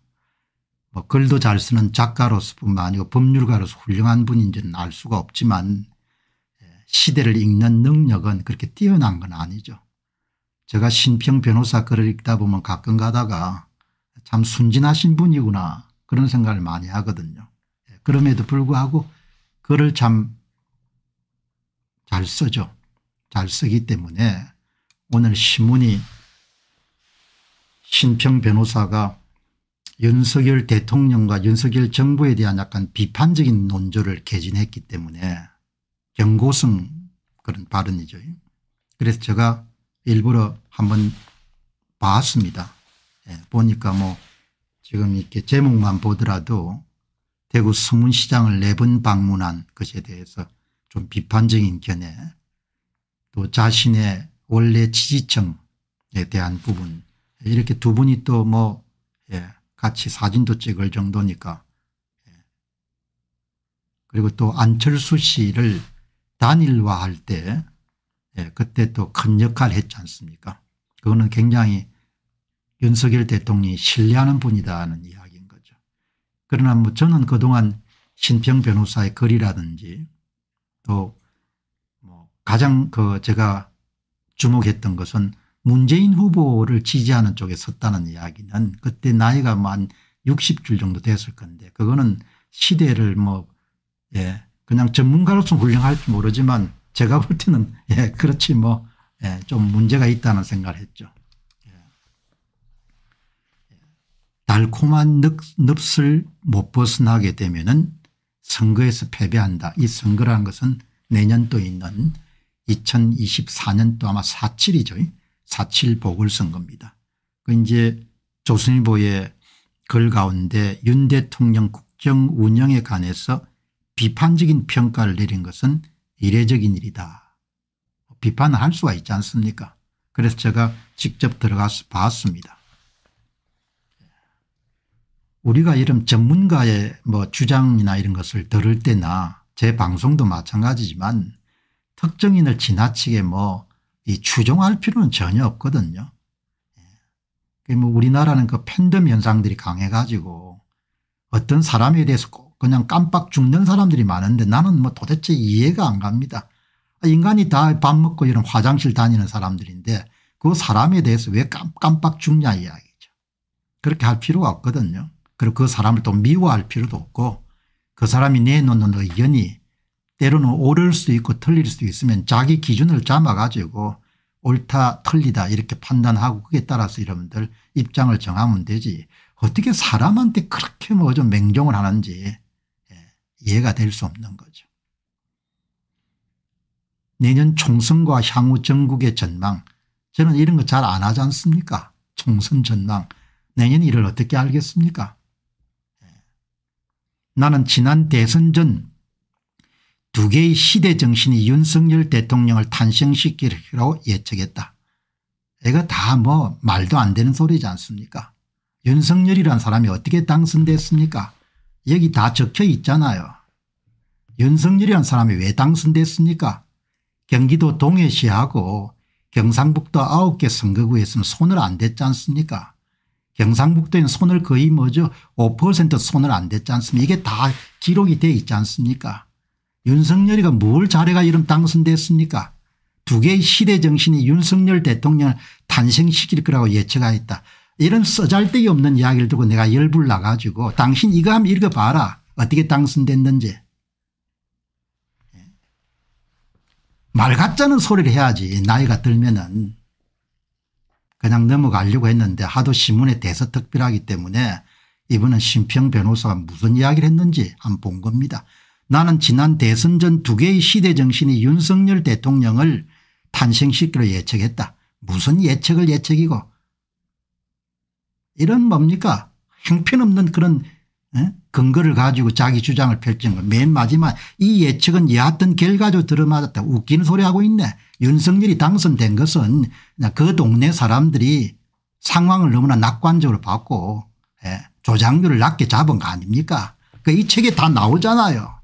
뭐 글도 잘 쓰는 작가로서 뿐만 아니고 법률가로서 훌륭한 분인지는 알 수가 없지만 예, 시대를 읽는 능력은 그렇게 뛰어난 건 아니죠. 제가 신평 변호사 글을 읽다 보면 가끔 가다가 참 순진하신 분이구나 그런 생각을 많이 하거든요. 예, 그럼에도 불구하고 글을 참잘 쓰죠. 잘 쓰기 때문에 오늘 신문이 신평 변호사가 윤석열 대통령과 윤석열 정부에 대한 약간 비판적인 논조를 개진했기 때문에 경고성 그런 발언이죠. 그래서 제가 일부러 한번 봤습니다. 예, 보니까 뭐 지금 이렇게 제목만 보더라도 대구 서문시장을 네번 방문한 것에 대해서 좀 비판적인 견해 또 자신의 원래 지지층에 대한 부분 이렇게 두 분이 또뭐 예, 같이 사진도 찍을 정도니까 예. 그리고 또 안철수 씨를 단일화할 때 예, 그때 또 큰 역할을 했지 않습니까 그거는 굉장히 윤석열 대통령이 신뢰하는 분이다는 하 이야기인 거죠. 그러나 뭐 저는 그동안 신평 변호사의 글이라든지 또 뭐 가장 그 제가 주목했던 것은 문재인 후보를 지지하는 쪽에 섰다는 이야기는 그때 나이가 만 뭐 60줄 정도 됐을 건데 그거는 시대를 뭐 예, 그냥 전문가로서 훌륭할지 모르지만 제가 볼 때는 예, 그렇지 뭐, 예, 좀 문제가 있다는 생각을 했죠. 예. 예. 달콤한 늪, 슬못 벗어나게 되면은 선거에서 패배한다. 이 선거라는 것은 내년 또 있는 2024년 또 아마 47이죠. 47 보궐선거입니다. 그 이제 조선일보의 글 가운데 윤 대통령 국정 운영에 관해서 비판적인 평가를 내린 것은 이례적인 일이다. 비판을 할 수가 있지 않습니까? 그래서 제가 직접 들어가서 봤습니다. 우리가 이런 전문가의 뭐 주장이나 이런 것을 들을 때나 제 방송도 마찬가지지만 특정인을 지나치게 뭐이 추종할 필요는 전혀 없거든요. 예. 뭐 우리나라는 그 팬덤 현상들이 강해가지고 어떤 사람에 대해서 꼭 그냥 깜빡 죽는 사람들이 많은데 나는 뭐 도대체 이해가 안 갑니다. 인간이 다 밥 먹고 이런 화장실 다니는 사람들인데 그 사람에 대해서 왜 깜빡 죽냐 이야기죠. 그렇게 할 필요가 없거든요. 그리고 그 사람을 또 미워할 필요도 없고 그 사람이 내놓는 의견이 때로는 옳을 수도 있고 틀릴 수도 있으면 자기 기준을 잡아가지고 옳다 틀리다 이렇게 판단하고 그에 따라서 여러분들 입장을 정하면 되지 어떻게 사람한테 그렇게 뭐 좀 맹종을 하는지 이해가 될 수 없는 거죠. 내년 총선과 향후 전국의 전망 저는 이런 거 잘 안 하지 않습니까 총선 전망 내년 일을 어떻게 알겠습니까 예. 나는 지난 대선 전 두 개의 시대 정신이 윤석열 대통령을 탄생시키리라고 예측했다. 이거 다 뭐 말도 안 되는 소리지 않습니까 윤석열이란 사람이 어떻게 당선됐습니까 여기 다 적혀 있잖아요. 윤석열이란 사람이 왜 당선됐습니까 경기도 동해시하고 경상북도 9개 선거구에서는 손을 안 댔지 않습니까 경상북도에는 손을 거의 뭐죠 5% 손을 안 댔지 않습니까 이게 다 기록이 돼 있지 않습니까 윤석열이가 뭘 잘해가 이름 당선됐습니까 두 개의 시대 정신이 윤석열 대통령을 탄생시킬 거라고 예측하였다. 이런 쓰잘데기 없는 이야기를 두고 내가 열불 나가지고 당신 이거 한번 읽어봐라. 어떻게 당선됐는지. 말 같자는 소리를 해야지 나이가 들면은 그냥 넘어가려고 했는데 하도 신문에 대서특필하기 때문에 이번은 심평 변호사가 무슨 이야기를 했는지 한번본 겁니다. 나는 지난 대선 전 두 개의 시대 정신이 윤석열 대통령을 탄생시키로 예측했다. 무슨 예측을 예측이고 이런 뭡니까 형편없는 그런 근거를 가지고 자기 주장을 펼친 걸맨 마지막 이 예측은 여하튼 결과적으로 들어맞았다. 웃기는 소리하고 있네. 윤석열이 당선된 것은 그 동네 사람들이 상황을 너무나 낙관적으로 봤고 예, 조장률을 낮게 잡은 거 아닙니까 그이 그러니까 책에 다 나오잖아요.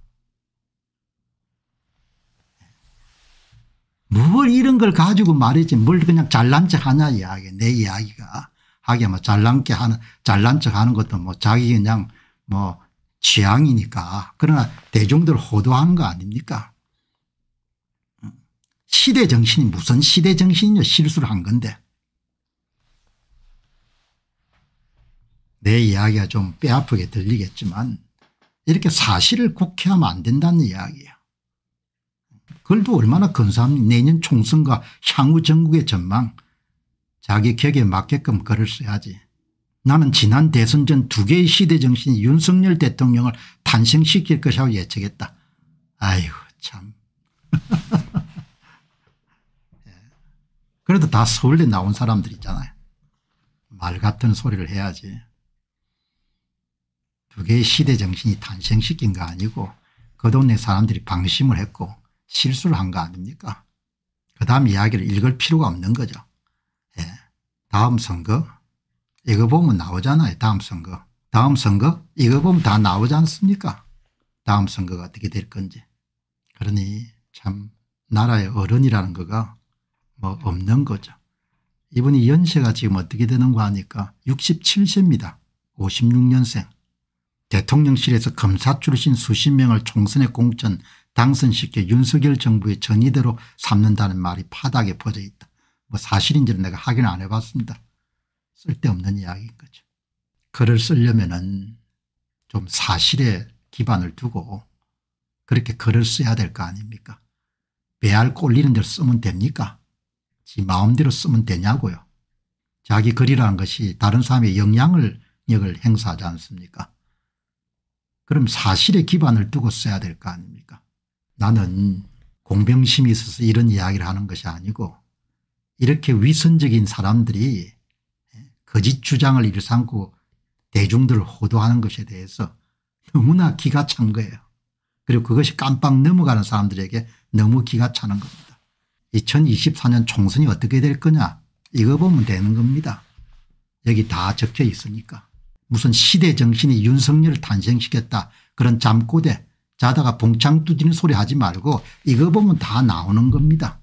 뭘 이런 걸 가지고 말이지 뭘 그냥 잘난 척 하냐 이야기 내 이야기가 하게 뭐 잘난 척 하는 것도 뭐 자기 그냥 뭐 취향이니까 그러나 대중들 호도하는 거 아닙니까 시대 정신이 무슨 시대 정신이냐 실수를 한 건데 내 이야기가 좀 뼈아프게 들리겠지만 이렇게 사실을 국회하면안 된다는 이야기야 그걸도 얼마나 근사합니까 내년 총선과 향후 전국의 전망 자기 격에 맞게끔 글을 써야지 나는 지난 대선 전 두 개의 시대 정신이 윤석열 대통령을 탄생시킬 것이라고 예측했다. 아유 참. 예. 그래도 다 서울대 나온 사람들 있잖아요. 말 같은 소리를 해야지. 두 개의 시대 정신이 탄생시킨 거 아니고 그 동네 사람들이 방심을 했고 실수를 한 거 아닙니까? 그 다음 이야기를 읽을 필요가 없는 거죠. 예. 다음 선거 이거 보면 나오잖아요. 다음 선거. 다음 선거 이거 보면 다 나오지 않습니까? 다음 선거가 어떻게 될 건지. 그러니 참 나라의 어른이라는 거가 뭐 없는 거죠. 이분이 연세가 지금 어떻게 되는거 하니까 67세입니다. 56년생. 대통령실에서 검사 출신 수십 명을 총선에 공천 당선시켜 윤석열 정부의 전의대로 삼는다는 말이 파닥에 퍼져 있다. 뭐 사실인지는 내가 확인 안 해봤습니다. 쓸데없는 이야기인 거죠. 글을 쓰려면 좀 사실에 기반을 두고 그렇게 글을 써야 될 거 아닙니까? 배알 꼴리는 대로 쓰면 됩니까? 지 마음대로 쓰면 되냐고요. 자기 글이라는 것이 다른 사람의 영향을 을 행사하지 않습니까? 그럼 사실에 기반을 두고 써야 될 거 아닙니까? 나는 공병심이 있어서 이런 이야기를 하는 것이 아니고 이렇게 위선적인 사람들이 거짓 주장을 일삼고 대중들을 호도하는 것에 대해서 너무나 기가 찬 거예요. 그리고 그것이 깜빡 넘어가는 사람들에게 너무 기가 차는 겁니다. 2024년 총선이 어떻게 될 거냐 이거 보면 되는 겁니다. 여기 다 적혀 있으니까. 무슨 시대 정신이 윤석열을 탄생시켰다 그런 잠꼬대 자다가 봉창 뚜지는 소리 하지 말고 이거 보면 다 나오는 겁니다.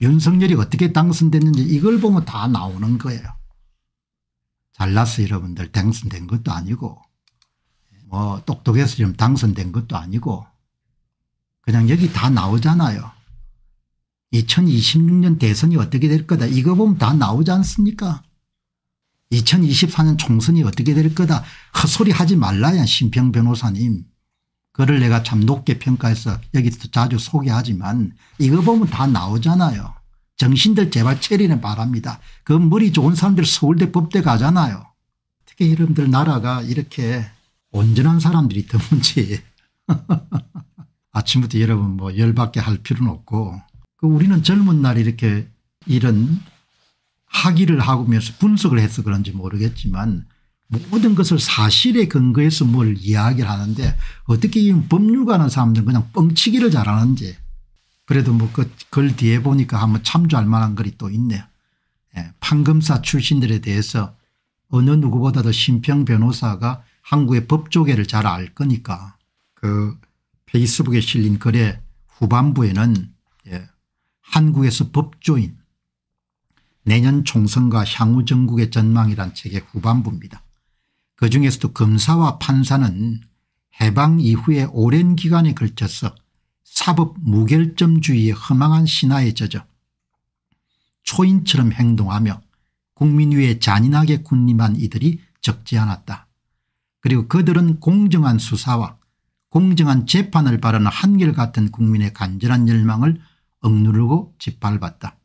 윤석열이 어떻게 당선됐는지 이걸 보면 다 나오는 거예요. 잘나서 여러분들 당선된 것도 아니고 뭐 똑똑해서 좀 당선된 것도 아니고 그냥 여기 다 나오잖아요. 2026년 대선이 어떻게 될 거다 이거 보면 다 나오지 않습니까 2024년 총선이 어떻게 될 거다 헛소리 하지 말라야 심평 변호사님 그를 내가 참 높게 평가해서 여기서 자주 소개하지만 이거 보면 다 나오잖아요. 정신들 제발 체리는 바랍니다. 그 머리 좋은 사람들 서울대 법대 가잖아요. 특히 여러분들 나라가 이렇게 온전한 사람들이 드문지 아침부터 여러분 뭐 열받게 할 필요는 없고 그 우리는 젊은 날 이렇게 이런 학위를 하고면서 분석을 해서 그런지 모르겠지만 모든 것을 사실에 근거해서 뭘 이야기를 하는데 어떻게 이 법률가는 사람들은 그냥 뻥치기를 잘하는지 그래도 뭐그걸 그, 뒤에 보니까 한번 참조할 만한 글이 또 있네요. 예, 판검사 출신들에 대해서 어느 누구보다도 심평 변호사가 한국의 법조계를 잘 알 거니까 그 페이스북에 실린 글의 후반부에는 예, 한국에서 법조인 내년 총선과 향후 정국의 전망이란 책의 후반부입니다. 그중에서도 검사와 판사는 해방 이후에 오랜 기간에 걸쳐서 사법 무결점주의의 허망한 신화에 젖어 초인처럼 행동하며 국민 위에 잔인하게 군림한 이들이 적지 않았다. 그리고 그들은 공정한 수사와 공정한 재판을 바라는 한결같은 국민의 간절한 열망을 억누르고 짓밟았다.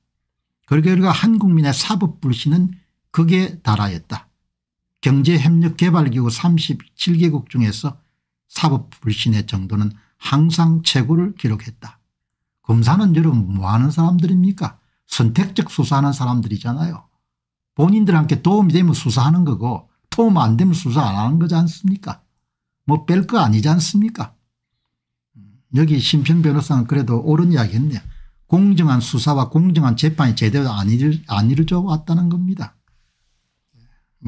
그 결과 한국민의 사법불신은 극에 달하였다. 경제협력개발기구 37개국 중에서 사법불신의 정도는 항상 최고를 기록했다. 검사는 여러분 뭐하는 사람들입니까 선택적 수사하는 사람들이잖아요. 본인들한테 도움이 되면 수사하는 거고 도움 안 되면 수사 안 하는 거지 않습니까 뭐 뺄 거 아니지 않습니까 여기 심평 변호사는 그래도 옳은 이야기 했네요. 공정한 수사와 공정한 재판이 제대로 안, 이루, 안 이루어져 왔다는 겁니다.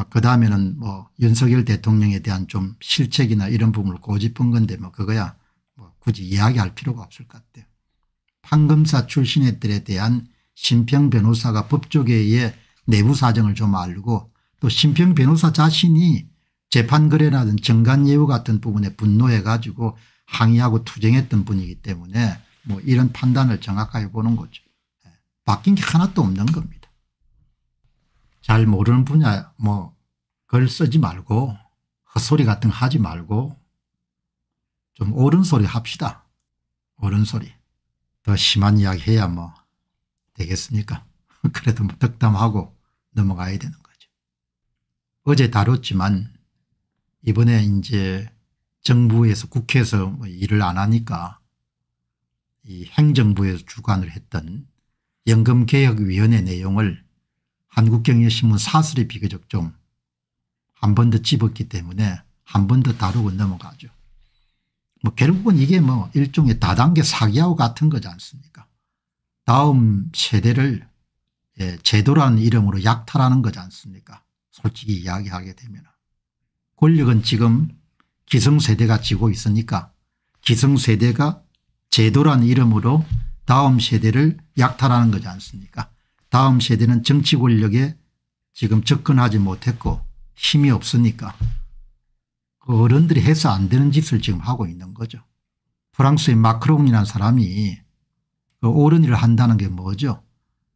그 다음에는 뭐 윤석열 대통령에 대한 좀 실책이나 이런 부분을 고집한 건데 뭐 그거야 뭐 굳이 이야기할 필요가 없을 것 같아요. 판검사 출신 들에 대한 심평 변호사가 법조계의 내부 사정을 좀 알고 또 심평 변호사 자신이 재판 거래라든 정관 예우 같은 부분에 분노해 가지고 항의하고 투쟁했던 분이기 때문에 뭐 이런 판단을 정확하게 보는 거죠. 예. 바뀐 게 하나도 없는 겁니다. 잘 모르는 분야 뭐글 쓰지 말고 헛소리 같은 거 하지 말고 좀 옳은 소리 합시다. 옳은 소리. 더 심한 이야기 해야 뭐 되겠습니까? 그래도 뭐 덕담하고 넘어가야 되는 거죠. 어제 다뤘지만 이번에 이제 정부에서 국회에서 뭐 일을 안 하니까 이 행정부에서 주관을 했던 연금개혁위원회 내용을 한국경제신문 사설이 비교적 좀 한 번 더 집었기 때문에 한 번 더 다루고 넘어가죠. 뭐 결국은 이게 뭐 일종의 다단계 사기하고 같은 거지 않습니까 다음 세대를 예, 제도라는 이름으로 약탈하는 거지 않습니까 솔직히 이야기하게 되면 권력은 지금 기성세대가 지고 있으니까 기성세대가 제도라는 이름으로 다음 세대를 약탈하는 거지 않습니까 다음 세대는 정치 권력에 지금 접근하지 못했고 힘이 없으니까 그 어른들이 해서 안 되는 짓을 지금 하고 있는 거죠. 프랑스의 마크롱이라는 사람이 그 옳은 일을 한다는 게 뭐죠.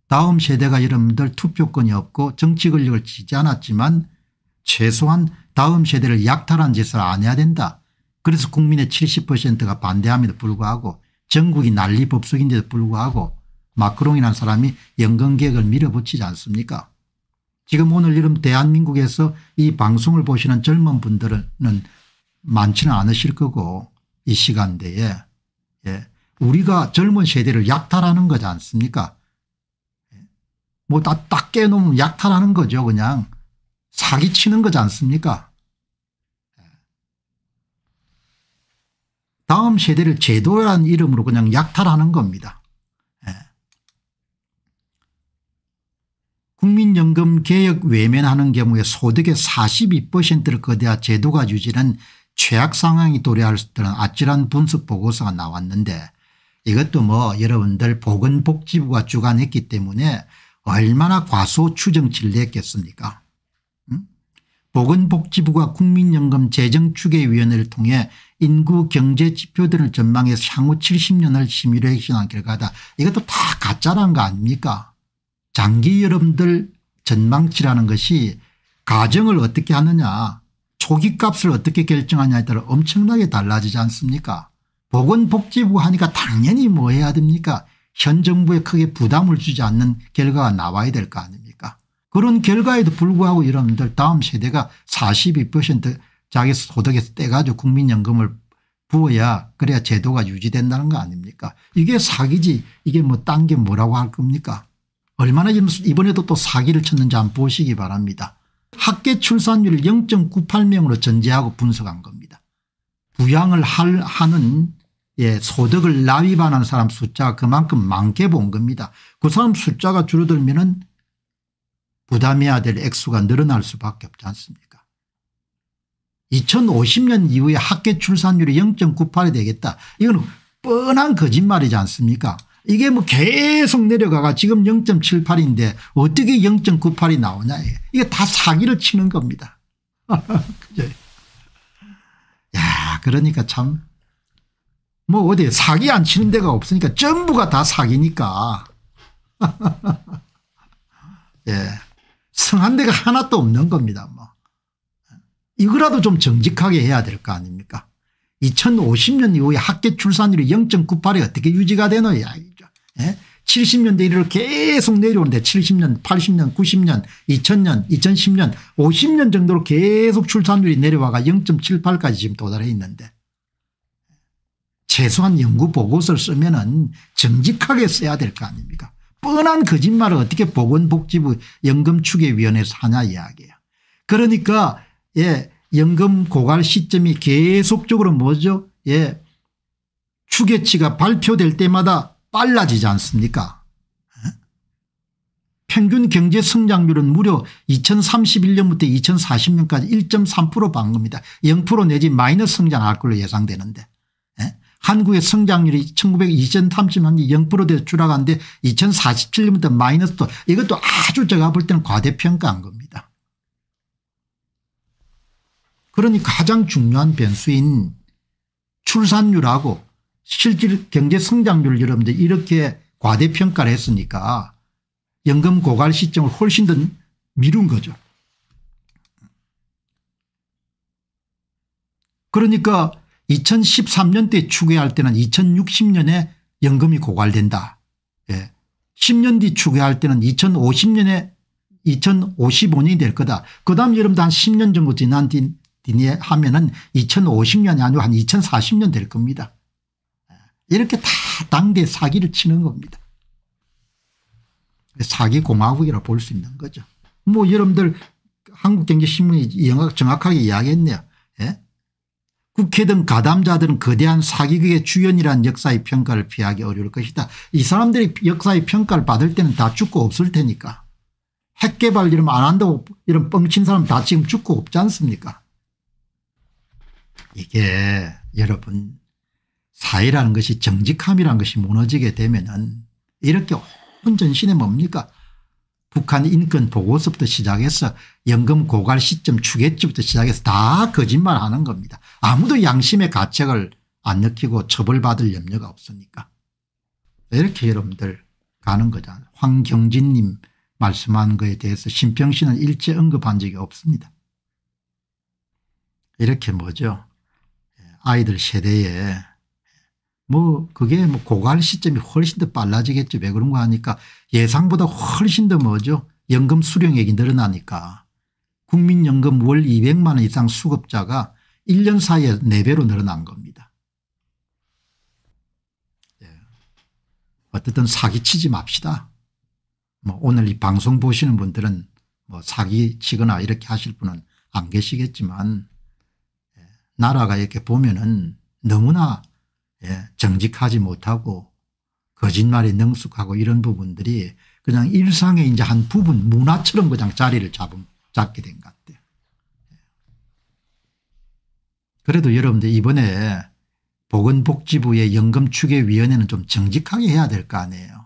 다음 세대가 여러분들 투표권이 없고 정치 권력을 지지 않았지만 최소한 다음 세대를 약탈한 짓을 안 해야 된다. 그래서 국민의 70%가 반대함에도 불구하고 전국이 난리 법석인데도 불구하고 마크롱이라는 사람이 연금개혁을 밀어붙이지 않습니까 지금 오늘 이름 대한민국에서 이 방송을 보시는 젊은 분들은 많지는 않으실 거고 이 시간대에 예. 우리가 젊은 세대를 약탈하는 거지 않습니까 예. 뭐딱 딱 깨놓으면 약탈하는 거죠 그냥 사기치는 거지 않습니까 예. 다음 세대를 제도란 이름으로 그냥 약탈하는 겁니다. 국민연금 개혁 외면하는 경우에 소득의 42%를 거대한 제도가 유지는 최악 상황이 도래할 수 있다는 아찔한 분석 보고서가 나왔는데 이것도 뭐 여러분들 보건복지부가 주관했기 때문에 얼마나 과소 추정치를 냈겠습니까 응? 보건복지부가 국민연금 재정추계위원회를 통해 인구 경제 지표들을 전망해서 향후 70년을 심의를 핵심한 결과다. 이것도 다 가짜란 거 아닙니까 장기 여러분들 전망치라는 것이 가정을 어떻게 하느냐 초기값을 어떻게 결정하냐에 따라 엄청나게 달라지지 않습니까 보건복지부 하니까 당연히 뭐 해야 됩니까 현 정부에 크게 부담을 주지 않는 결과가 나와야 될 거 아닙니까 그런 결과에도 불구하고 여러분들 다음 세대가 42% 자기 소득에서 떼가지고 국민연금을 부어야 그래야 제도가 유지된다는 거 아닙니까 이게 사기지 이게 뭐 딴 게 뭐라고 할 겁니까 얼마나 이번에도 또 사기를 쳤는지 한번 보시기 바랍니다. 학계 출산율 0.98명으로 전제하고 분석한 겁니다. 부양을 할, 하는 예, 소득을 납입하는 사람 숫자가 그만큼 많게 본 겁니다. 그 사람 숫자가 줄어들면 은 부담해야 될 액수가 늘어날 수밖에 없지 않습니까 2050년 이후에 학계 출산율이 0.98이 되겠다. 이건 뻔한 거짓말이지 않습니까 이게 뭐 계속 내려가가 지금 0.78인데 어떻게 0.98이 나오냐 이게 다 사기를 치는 겁니다. 그죠? 야 그러니까 참 뭐 어디 사기 안 치는 데가 없으니까 전부가 다 사기니까 예 성한 데가 하나도 없는 겁니다. 뭐 이거라도 좀 정직하게 해야 될 거 아닙니까? 2050년 이후에 학계 출산율이 0.98이 어떻게 유지가 되느냐 예? 70년대 이래로 계속 내려오는데 70년, 80년, 90년, 2000년, 2010년, 50년 정도로 계속 출산율이 내려와가 0.78까지 지금 도달해 있는데 최소한 연구 보고서를 쓰면 은 정직하게 써야 될 거 아닙니까 뻔한 거짓말을 어떻게 보건복지부 연금추계위원회에서 하냐 이야기예요. 그러니까 예 연금 고갈 시점이 계속적으로 뭐죠 예 추계치가 발표될 때마다 빨라지지 않습니까 평균 경제 성장률은 무려 2031년부터 2040년까지 1.3%방금니다0% 내지 마이너스 성장할 걸로 예상되는데 예? 한국의 성장률이 1 9 2 0년까 0%대 추락하데 2047년부터 마이너스 또 이것도 아주 제가 볼 때는 과대평가한 겁니다. 그러니 가장 중요한 변수인 출산율하고 실질 경제 성장률 여러분들 이렇게 과대평가를 했으니까 연금 고갈 시점을 훨씬 더 미룬 거죠. 그러니까 2013년대 추계할 때는 2060년에 연금이 고갈된다. 예. 10년 뒤 추계할 때는 2050년에 2055년이 될 거다. 그 다음 여러분들 한 10년 정도 지난 뒤에 하면 은 2050년이 아니고 한 2040년 될 겁니다. 이렇게 다 당대 사기를 치는 겁니다. 사기공화국이라 볼 수 있는 거죠. 뭐 여러분들 한국경제신문이 정확하게 이야기했네요. 예? 국회 등 가담자들은 거대한 사기극의 주연이란 역사의 평가를 피하기 어려울 것이다. 이 사람들이 역사의 평가를 받을 때는 다 죽고 없을 테니까. 핵개발 이러면 안 한다고 이런 뻥친 사람 다 지금 죽고 없지 않습니까 이게 여러분 사회라는 것이 정직함이라는 것이 무너지게 되면은 이렇게 온 전신에 뭡니까 북한 인권 보고서부터 시작해서 연금 고갈 시점 추계치부터 시작해서 다 거짓말하는 겁니다. 아무도 양심의 가책을 안 느끼고 처벌받을 염려가 없으니까. 이렇게 여러분들 가는 거잖아요. 황경진님 말씀한 거에 대해서 심평 씨는 일체 언급한 적이 없습니다. 이렇게 뭐죠 아이들 세대에 뭐 그게 뭐 고갈 시점이 훨씬 더 빨라지겠죠. 왜 그런가 하니까 예상보다 훨씬 더 뭐죠. 연금 수령액이 늘어나니까 국민연금 월 200만 원 이상 수급자가 1년 사이에 4배로 늘어난 겁니다. 예. 어쨌든 사기치지 맙시다. 뭐 오늘 이 방송 보시는 분들은 뭐 사기치거나 이렇게 하실 분은 안 계시겠지만 예. 나라가 이렇게 보면은 너무나 예, 정직하지 못하고 거짓말에 능숙하고 이런 부분들이 그냥 일상의 이제 한 부분 문화처럼 그냥 자리를 잡은, 잡게 된 것 같아요. 예. 그래도 여러분들 이번에 보건복지부의 연금추계위원회는 좀 정직하게 해야 될 거 아니에요.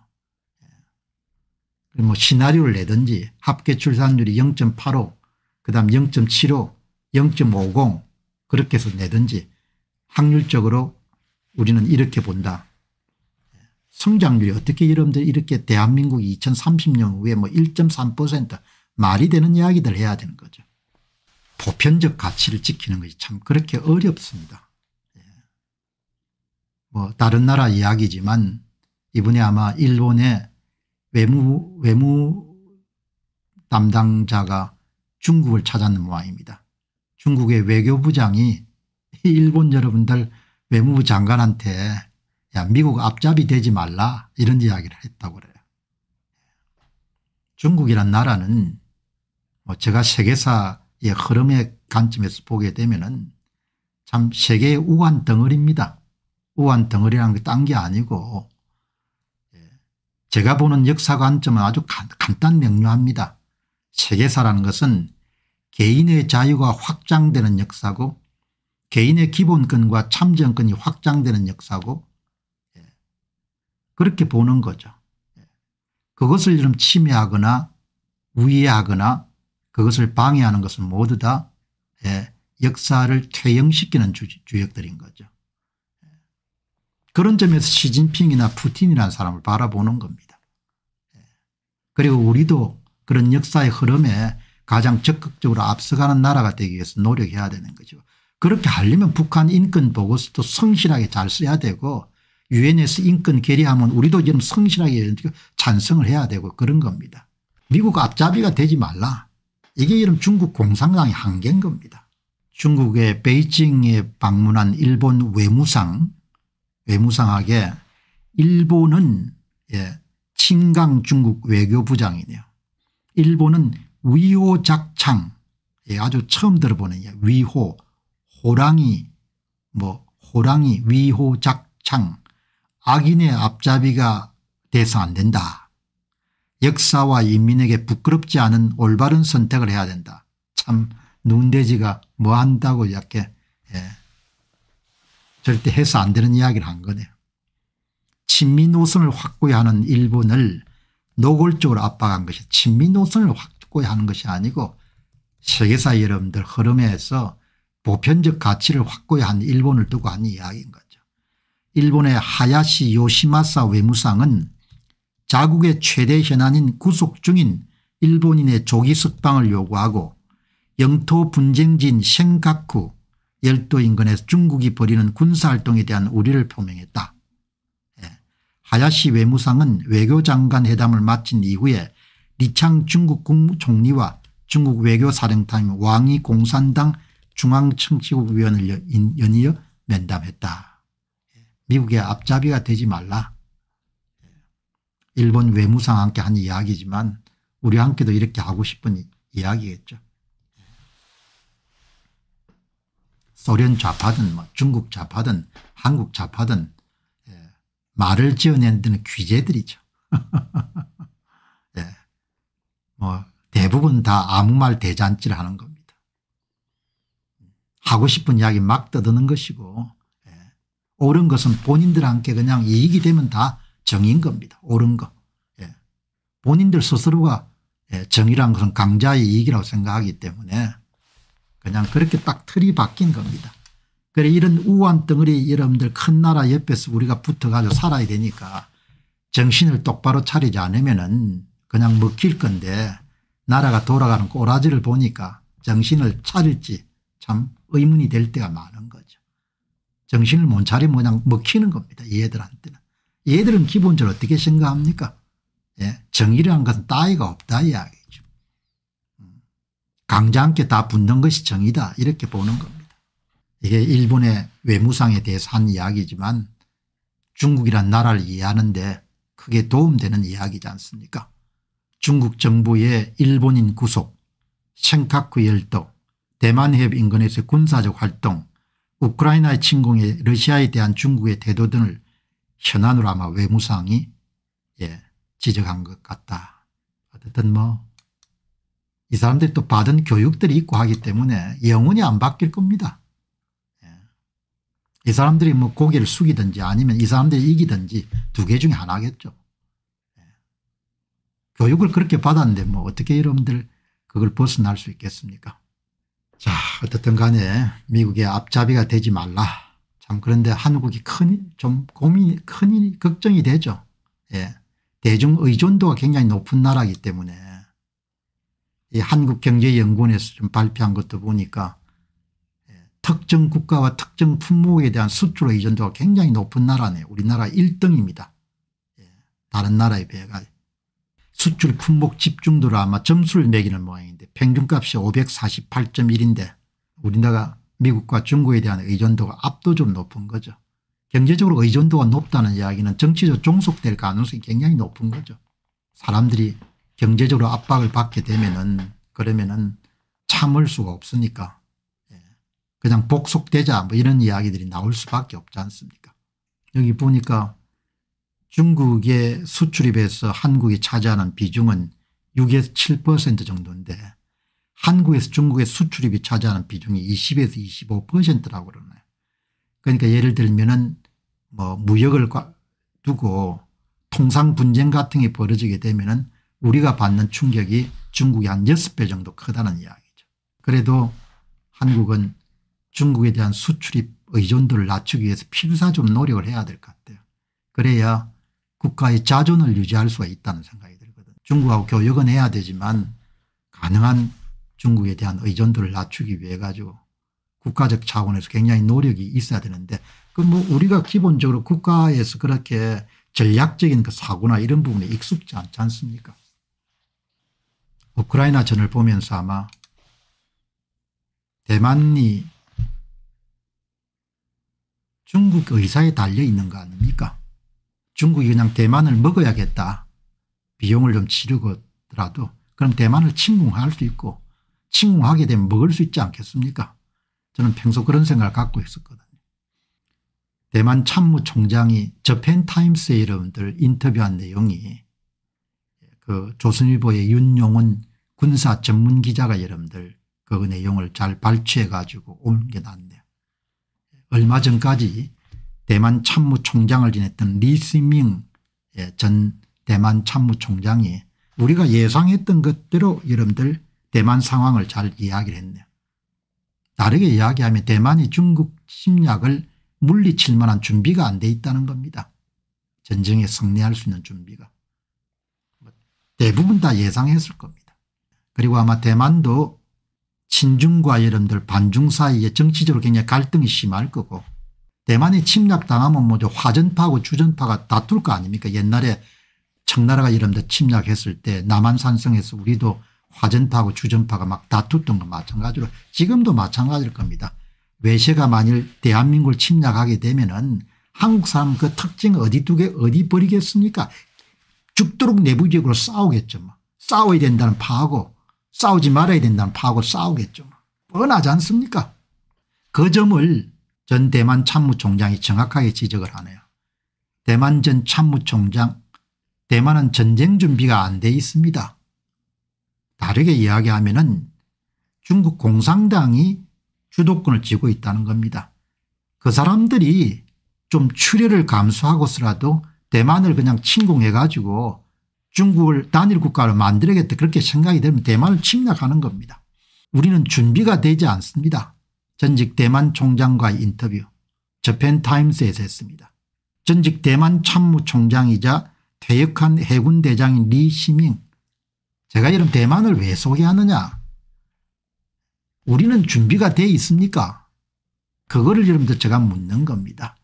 예. 뭐 시나리오를 내든지 합계 출산율이 0.85 그다음 0.75 0.50 그렇게 해서 내든지 확률적으로 우리는 이렇게 본다. 성장률이 어떻게 여러분들 이렇게 대한민국 2030년 후에 뭐 1.3% 말이 되는 이야기들 해야 되는 거죠. 보편적 가치를 지키는 것이 참 그렇게 어렵습니다. 예. 뭐 다른 나라 이야기지만 이번에 아마 일본의 외무 외무 담당자가 중국을 찾았는 모양입니다. 중국의 외교부장이 일본 여러분들 외무부 장관한테 야 미국 앞잡이 되지 말라 이런 이야기를 했다고 그래요. 중국이란 나라는 뭐 제가 세계사의 흐름의 관점에서 보게 되면은 참 세계의 우한 덩어리입니다. 우한 덩어리라는 게 딴 게 아니고 예, 제가 보는 역사 관점은 아주 간단 명료합니다. 세계사라는 것은 개인의 자유가 확장되는 역사고 개인의 기본권과 참정권이 확장되는 역사고 예, 그렇게 보는 거죠. 예, 그것을 좀 침해하거나 우위하거나 그것을 방해하는 것은 모두 다 예, 역사를 퇴영시키는 주역들인 거죠. 그런 점에서 시진핑이나 푸틴이라는 사람을 바라보는 겁니다. 그리고 우리도 그런 역사의 흐름에 가장 적극적으로 앞서가는 나라가 되기 위해서 노력해야 되는 거죠. 그렇게 하려면 북한 인권 보고서도 성실하게 잘 써야 되고 유엔에서 인권 결의하면 우리도 지금 성실하게 찬성을 해야 되고 그런 겁니다. 미국 앞잡이가 되지 말라. 이게 이런 중국 공산당의 한계인 겁니다. 중국의 베이징에 방문한 일본 외무상 외무상에게 일본은 예, 친강 중국 외교부장이네요. 일본은 위호작창 예, 아주 처음 들어보는 위호 호랑이, 뭐 호랑이, 위호작창, 악인의 앞잡이가 돼서 안 된다. 역사와 인민에게 부끄럽지 않은 올바른 선택을 해야 된다. 참 눈돼지가 뭐 한다고 이렇게 예. 절대 해서 안 되는 이야기를 한 거네요. 친미 노선을 확고히 하는 일본을 노골적으로 압박한 것이 친미 노선을 확고히 하는 것이 아니고 세계사 여러분들 흐름에서 보편적 가치를 확고히한 일본을 두고 한 이야기인 거죠. 일본의 하야시 요시마사 외무상은 자국의 최대 현안인 구속 중인 일본인의 조기 석방을 요구하고 영토 분쟁지인 생각쿠 열도 인근에서 중국이 벌이는 군사활동에 대한 우려를 표명했다. 예. 하야시 외무상은 외교장관 회담을 마친 이후에 리창 중국 국무총리와 중국 외교사령탑 왕이 공산당 중앙청취국위원을 연이어 면담했다. 미국의 앞잡이가 되지 말라. 일본 외무상 함께 한 이야기지만 우리 함께도 이렇게 하고 싶은 이야기겠죠. 소련 좌파든 뭐 중국 좌파든 한국 좌파든 예, 말을 지어내는 규제들이죠. 예. 뭐 대부분 다 아무 말 대잔치를 하는 겁니다. 하고 싶은 이야기 막 떠드는 것이고 예. 옳은 것은 본인들한테 그냥 이익이 되면 다 정인 겁니다. 옳은 거. 예. 본인들 스스로가 예. 정의란 것은 강자의 이익이라고 생각하기 때문에 그냥 그렇게 딱 틀이 바뀐 겁니다. 그래 이런 우한 덩어리 여러분들 큰 나라 옆에서 우리가 붙어가지고 살아야 되니까 정신을 똑바로 차리지 않으면 은 그냥 먹힐 건데 나라가 돌아가는 꼬라지를 보니까 정신을 차릴지 참 의문이 될 때가 많은 거죠. 정신을 못 차리면 그냥 먹히는 겁니다. 얘들한테는. 얘들은 기본적으로 어떻게 생각합니까? 예? 정의라는 것은 따위가 없다 이야기죠. 음, 강자한테 다 붙는 것이 정의다 이렇게 보는 겁니다. 이게 일본의 외무상에 대해서 한 이야기지만 중국이란 나라를 이해하는데 크게 도움되는 이야기지 않습니까? 중국 정부의 일본인 구속, 생카쿠 열도, 대만해협 인근에서 군사적 활동, 우크라이나의 침공에 러시아에 대한 중국의 태도 등을 현안으로 아마 외무상이 예, 지적한 것 같다. 어쨌든 뭐 이 사람들이 또 받은 교육들이 있고 하기 때문에 영원히 안 바뀔 겁니다. 예. 이 사람들이 뭐 고개를 숙이든지 아니면 이 사람들이 이기든지 두 개 중에 하나겠죠. 예. 교육을 그렇게 받았는데 뭐 어떻게 여러분들 그걸 벗어날 수 있겠습니까? 자 어떻든 간에 미국의 앞잡이가 되지 말라. 참 그런데 한국이 큰 좀 고민이 큰일 걱정이 되죠. 예. 대중 의존도가 굉장히 높은 나라이기 때문에 이 한국경제연구원에서 좀 발표한 것도 보니까 예. 특정 국가와 특정 품목에 대한 수출 의존도가 굉장히 높은 나라네요. 우리나라 1등입니다. 예. 다른 나라에 비해가 수출 품목 집중도로 아마 점수를 매기는 모양인데 평균값이 548.1인데 우리나라가 미국과 중국에 대한 의존도가 압도적으로 높은 거죠. 경제적으로 의존도가 높다는 이야기는 정치적 종속될 가능성이 굉장히 높은 거죠. 사람들이 경제적으로 압박을 받게 되면은 그러면은 참을 수가 없으니까 예, 그냥 복속되자 뭐 이런 이야기들이 나올 수밖에 없지 않습니까 여기 보니까 중국의 수출입에서 한국이 차지하는 비중은 6에서 7% 정도인데 한국에서 중국의 수출입이 차지하는 비중이 20에서 25%라고 그러네요. 그러니까 예를 들면은 뭐 무역을 두고 통상 분쟁 같은 게 벌어지게 되면은 우리가 받는 충격이 중국이 한 6배 정도 크다는 이야기죠. 그래도 한국은 중국에 대한 수출입 의존도를 낮추기 위해서 필사 좀 노력을 해야 될 것 같아요. 그래야 국가의 자존을 유지할 수가 있다는 생각이 들거든 중국하고 교역은 해야 되지만 가능한 중국에 대한 의존도를 낮추기 위해 가지고 국가적 차원에서 굉장히 노력이 있어야 되는데 그뭐 우리가 기본적으로 국가에서 그렇게 전략적인 그 사고나 이런 부분에 익숙지 않지 않습니까 우크라이나 전을 보면서 아마 대만이 중국 의사에 달려 있는 거 아닙니까 중국이 그냥 대만을 먹어야겠다. 비용을 좀치르더라도 그럼 대만을 침공할 수 있고 침공하게 되면 먹을 수 있지 않겠습니까? 저는 평소 그런 생각을 갖고 있었거든요. 대만 참무총장이 저펜타임스에 여러분들 인터뷰한 내용이 그 조선일보의 윤용은 군사 전문 기자가 여러분들 그 내용을 잘 발췌해 가지고 옮겨놨네요. 얼마 전까지 대만 참모총장을 지냈던 리스밍 예, 전 대만 참모총장이 우리가 예상했던 것대로 여러분들 대만 상황을 잘 이야기를 했네요. 다르게 이야기하면 대만이 중국 침략을 물리칠 만한 준비가 안 돼 있다는 겁니다. 전쟁에 승리할 수 있는 준비가. 뭐, 대부분 다 예상했을 겁니다. 그리고 아마 대만도 친중과 여러분들 반중 사이에 정치적으로 굉장히 갈등이 심할 거고 대만이 침략당하면 뭐죠 화전파하고 주전파가 다툴 거 아닙니까 옛날에 청나라가 이름대 침략했을 때 남한산성에서 우리도 화전파하고 주전파가 막 다투던 거 마찬가지로 지금도 마찬가지일 겁니다. 외세가 만일 대한민국을 침략하게 되면 은 한국 사람 그 특징 어디 두게 어디 버리겠습니까 죽도록 내부적으로 싸우겠죠. 뭐. 싸워야 된다는 파하고 싸우지 말아야 된다는 파하고 싸우겠죠. 뭐. 뻔하지 않습니까 그 점을 전 대만 참모총장이 정확하게 지적을 하네요. 대만 전 참모총장 대만은 전쟁 준비가 안 돼 있습니다. 다르게 이야기하면 은 중국 공산당이 주도권을 쥐고 있다는 겁니다. 그 사람들이 좀 출혈을 감수하고서라도 대만을 그냥 침공해 가지고 중국을 단일 국가로 만들겠다 그렇게 생각이 되면 대만을 침략하는 겁니다. 우리는 준비가 되지 않습니다. 전직 대만 총장과의 인터뷰 저펜타임스에서 했습니다. 전직 대만 참모총장이자 퇴역한 해군대장인 리시밍 제가 이런 대만을 왜 소개하느냐 우리는 준비가 돼 있습니까 그거를 여러분들 제가 묻는 겁니다.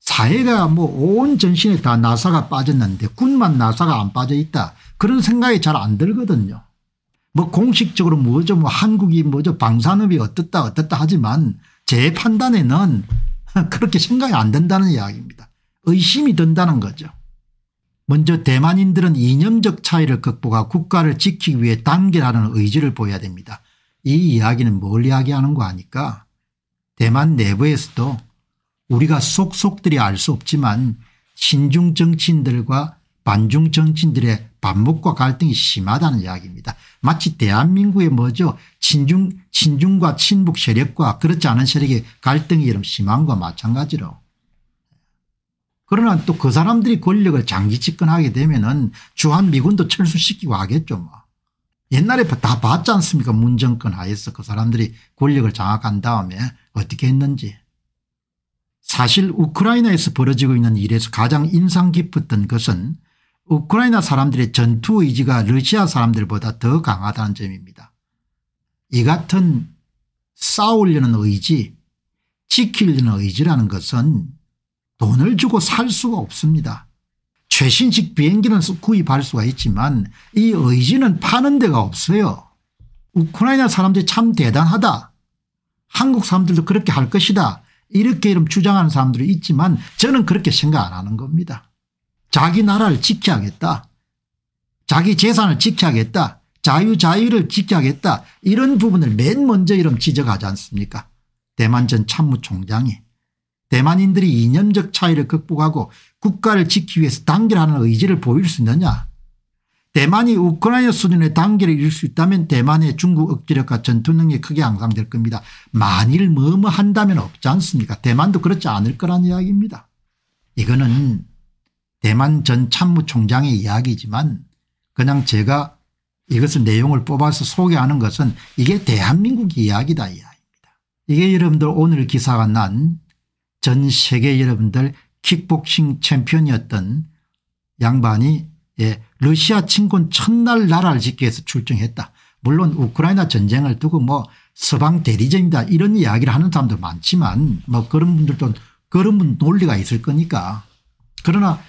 사회가 뭐 온 전신에 다 나사가 빠졌는데 군만 나사가 안 빠져 있다 그런 생각이 잘 안 들거든요. 뭐 공식적으로 뭐죠 뭐 한국이 뭐죠 방산업이 어떻다 어떻다 하지만 제 판단에는 그렇게 생각이 안 된다는 이야기입니다. 의심이 든다는 거죠. 먼저 대만인들은 이념적 차이를 극복하고 국가를 지키기 위해 단결하는 의지를 보여야 됩니다. 이 이야기는 뭘 이야기하는 거 아니까 대만 내부에서도 우리가 속속들이 알 수 없지만 신중 정치인들과 반중 정치인들의 반목과 갈등이 심하다는 이야기입니다. 마치 대한민국의 뭐죠 친중 친중과 친북 세력과 그렇지 않은 세력의 갈등이 이런 심한 거 마찬가지로 그러나 또 그 사람들이 권력을 장기 집권하게 되면은 주한미군도 철수시키고 하겠죠 뭐. 옛날에 다 봤지 않습니까 문정권 하에서 그 사람들이 권력을 장악한 다음에 어떻게 했는지. 사실 우크라이나에서 벌어지고 있는 일에서 가장 인상 깊었던 것은 우크라이나 사람들의 전투 의지가 러시아 사람들보다 더 강하다는 점입니다. 이 같은 싸우려는 의지 지키려는 의지라는 것은 돈을 주고 살 수가 없습니다. 최신식 비행기는 구입할 수가 있지만 이 의지는 파는 데가 없어요. 우크라이나 사람들이 참 대단하다. 한국 사람들도 그렇게 할 것이다. 이렇게 이름 주장하는 사람들이 있지만 저는 그렇게 생각 안 하는 겁니다. 자기 나라를 지켜야겠다. 자기 재산을 지켜야겠다. 자유자유를 지켜야겠다. 이런 부분을 맨 먼저 이름 지적하지 않습니까 대만 전참무총장이 대만인들이 이념적 차이를 극복하고 국가를 지키기 위해서 단결하는 의지를 보일 수 있느냐. 대만이 우크라이나 수준의 단결을 이룰 수 있다면 대만의 중국 억지력과 전투 능력이 크게 향상될 겁니다. 만일 뭐뭐 한다면 없지 않습니까 대만도 그렇지 않을 거란 이야기입니다. 이거는 대만 전 참무총장의 이야기지만 그냥 제가 이것을 내용을 뽑아서 소개하는 것은 이게 대한민국 이야기다 이야기입니다. 이게 여러분들 오늘 기사가 난 전 세계 여러분들 킥복싱 챔피언이었던 양반이 예, 러시아 친군 첫날 나라를 짓기 위해서 출정했다. 물론 우크라이나 전쟁을 두고 뭐 서방 대리전이다 이런 이야기를 하는 사람도 많지만 뭐 그런 분들도 그런 분 논리가 있을 거니까 그러나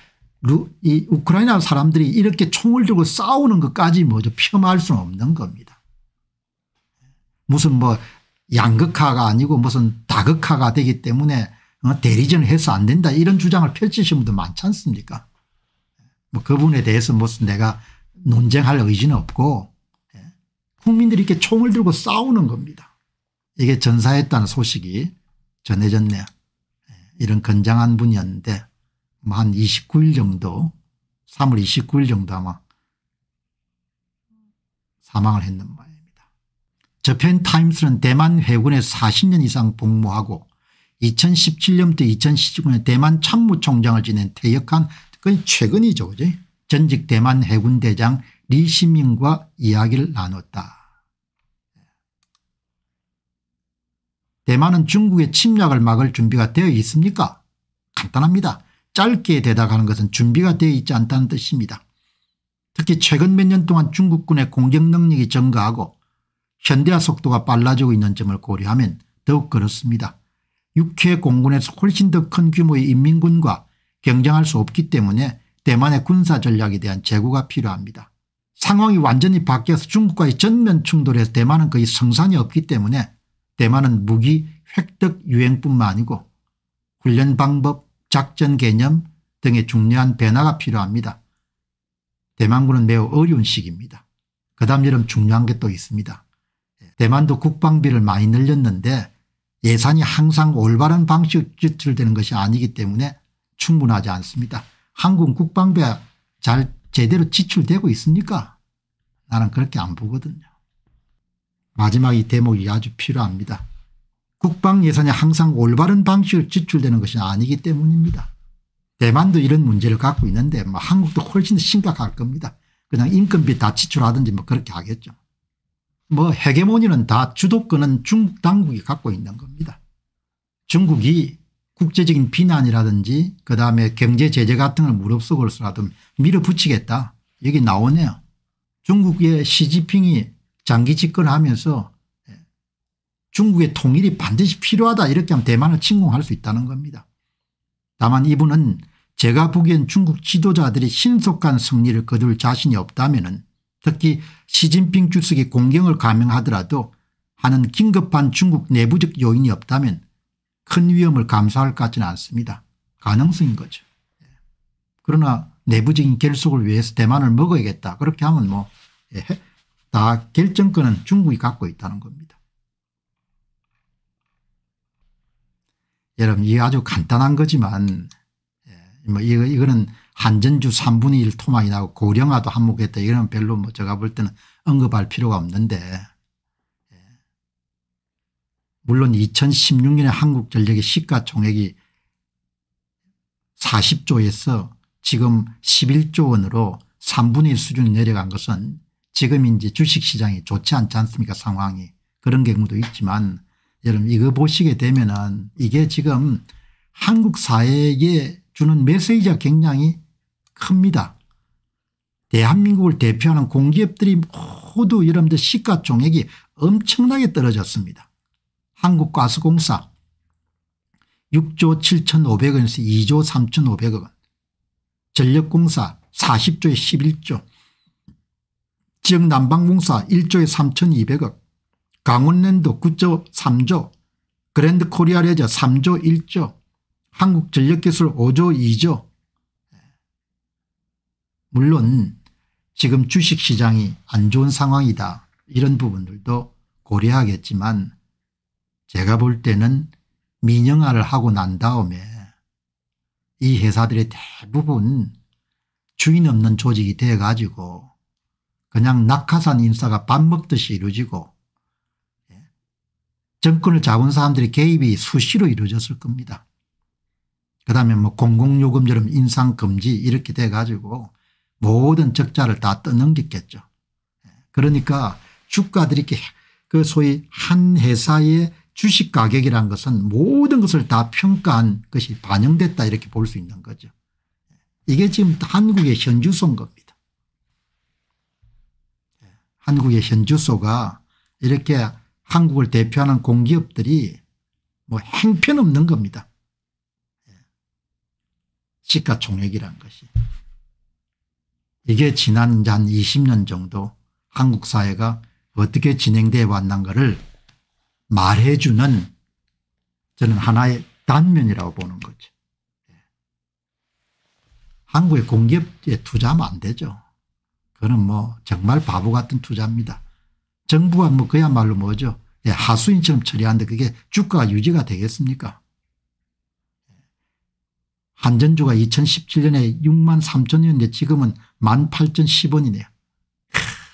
루, 이 우크라이나 사람들이 이렇게 총을 들고 싸우는 것까지 뭐죠 폄하할 수는 없는 겁니다. 무슨 뭐 양극화가 아니고 무슨 다극화가 되기 때문에 어, 대리전을 해서 안 된다 이런 주장을 펼치신 분들 많지 않습니까 뭐 그분에 대해서 무슨 내가 논쟁할 의지는 없고 예, 국민들이 이렇게 총을 들고 싸우는 겁니다. 이게 전사했다는 소식이 전해졌네요. 예, 이런 건장한 분이었는데 만 29일 정도 3월 29일 정도 아마 사망을 했는 모양입니다. 저편 타임스는 대만 해군에 40년 이상 복무하고 2017년부터 2019년 대만 참모총장을 지낸 퇴역한 그 최근이죠. 그죠? 전직 대만 해군대장 리시민과 이야기를 나눴다. 대만은 중국의 침략을 막을 준비가 되어 있습니까? 간단합니다. 짧게 대답하는 것은 준비가 되어 있지 않다는 뜻입니다. 특히 최근 몇 년 동안 중국군의 공격 능력이 증가하고 현대화 속도가 빨라지고 있는 점을 고려하면 더욱 그렇습니다. 육해 공군에서 훨씬 더 큰 규모의 인민군과 경쟁할 수 없기 때문에 대만의 군사 전략에 대한 재고가 필요합니다. 상황이 완전히 바뀌어서 중국과의 전면 충돌에서 대만은 거의 성산이 없기 때문에 대만은 무기 획득 유행뿐만 아니고 훈련 방법 작전 개념 등의 중요한 변화가 필요합니다. 대만군은 매우 어려운 시기입니다. 그 다음 여름 중요한 게 또 있습니다. 대만도 국방비를 많이 늘렸는데 예산이 항상 올바른 방식으로 지출되는 것이 아니기 때문에 충분하지 않습니다. 한국 국방비가 잘 제대로 지출되고 있습니까? 나는 그렇게 안 보거든요. 마지막 이 대목이 아주 필요합니다. 국방 예산이 항상 올바른 방식으로 지출되는 것이 아니기 때문입니다. 대만도 이런 문제를 갖고 있는데 뭐 한국도 훨씬 심각할 겁니다. 그냥 인건비 다 지출하든지 뭐 그렇게 하겠죠. 뭐 헤게모니는 다 주도권은 중국 당국이 갖고 있는 겁니다. 중국이 국제적인 비난이라든지 그다음에 경제 제재 같은 걸 무릅쓰고서라도 밀어붙이겠다. 여기 나오네요. 중국의 시지핑이 장기 집권하면서 중국의 통일이 반드시 필요하다 이렇게 하면 대만을 침공할 수 있다는 겁니다. 다만 이분은 제가 보기엔 중국 지도자들이 신속한 승리를 거둘 자신이 없다면 특히 시진핑 주석이 공경을 감행하더라도 하는 긴급한 중국 내부적 요인이 없다면 큰 위험을 감수할 것 같지는 않습니다. 가능성인 거죠. 예. 그러나 내부적인 결속을 위해서 대만을 먹어야겠다. 그렇게 하면 뭐다 예, 결정권은 중국이 갖고 있다는 겁니다. 여러분 이게 아주 간단한 거지만 예, 뭐 이거, 이거는 한전주 3분의 1 토막이 나고 고령화도 한몫했다 이런 별로 뭐 제가 볼 때는 언급할 필요가 없는데 예. 물론 2016년에 한국전력의 시가총액이 40조에서 지금 11조 원으로 3분의 1 수준이 내려간 것은 지금 이제 주식시장이 좋지 않지 않습니까 상황이 그런 경우도 있지만 여러분 이거 보시게 되면은 이게 지금 한국 사회에 게 주는 메시지가 굉장히 큽니다. 대한민국을 대표하는 공기업들이 모두 여러분들 시가총액이 엄청나게 떨어졌습니다. 한국가스공사 6조 7 5 0 0 원에서 2조 3 5 0 0원 전력공사 40조에 11조 지역난방공사 1조에 3,200억 강원랜드 9조 3조 그랜드코리아레저 3조 1조 한국전력기술 5조 2조 물론 지금 주식시장이 안 좋은 상황이다 이런 부분들도 고려하겠지만 제가 볼 때는 민영화를 하고 난 다음에 이 회사들의 대부분 주인 없는 조직이 돼가지고 그냥 낙하산 인사가 밥 먹듯이 이루어지고 정권을 잡은 사람들이 개입이 수시로 이루어졌을 겁니다. 그 다음에 뭐 공공요금처럼 인상금지 이렇게 돼 가지고 모든 적자를 다 떠넘겼겠죠. 그러니까 주가들이 그 소위 한 회사의 주식 가격이란 것은 모든 것을 다 평가한 것이 반영됐다 이렇게 볼 수 있는 거죠. 이게 지금 한국의 현주소인 겁니다. 한국의 현주소가 이렇게 한국을 대표하는 공기업들이 뭐 행편없는 겁니다. 시가총액이란 것이. 이게 지난 한 20년 정도 한국 사회가 어떻게 진행되어 왔는가를 말해주는 저는 하나의 단면이라고 보는 거죠. 한국의 공기업에 투자하면 안 되죠. 그거는 뭐 정말 바보 같은 투자입니다. 정부가 뭐 그야말로 뭐죠. 예, 하수인처럼 처리하는데 그게 주가가 유지가 되겠습니까? 한전주가 2017년에 6만 3천이었데 지금은 1만 8천 10원이네요.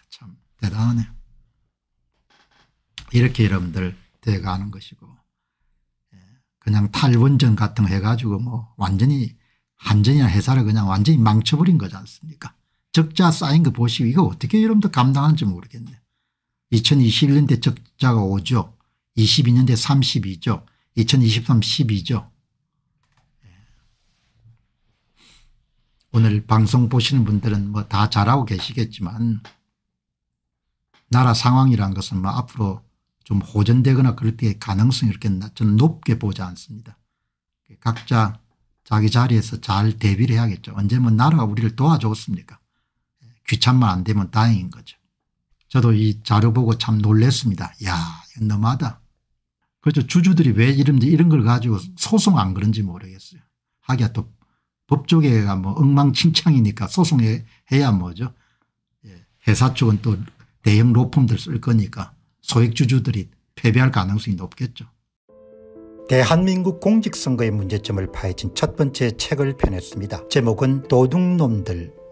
참 대단하네요. 이렇게 여러분들 돼가는 것이고 예, 그냥 탈원전 같은 거 해가지고 뭐 완전히 한전이나 회사를 그냥 완전히 망쳐버린 거지 않습니까 적자 쌓인 거 보시고 이거 어떻게 여러분들 감당하는지 모르겠네요. 2021년대 적자가 5조 22년대 32조 2023 12조 오늘 방송 보시는 분들은 뭐 다 잘하고 계시겠지만 나라 상황이란 것은 뭐 앞으로 좀 호전되거나 그럴 때 가능성이 이렇게 저는 높게 보지 않습니다. 각자 자기 자리에서 잘 대비를 해야겠죠. 언제 뭐 나라가 우리를 도와줬습니까? 예, 귀찮만 안 되면 다행인 거죠. 저도 이 자료 보고 참 놀랬습니다. 야 이건 너무하다. 그렇죠. 주주들이 왜 이런지 이런 걸 가지고 소송 안 그런지 모르겠어요. 하기야 또 법조계가 뭐 엉망진창이니까 소송해야 뭐죠. 예, 회사 쪽은 또 대형 로펌들 쓸 거니까 소액주주들이 패배할 가능성이 높겠죠. 대한민국 공직선거의 문제점을 파헤친 첫 번째 책을 펴냈습니다. 제목은 도둑놈들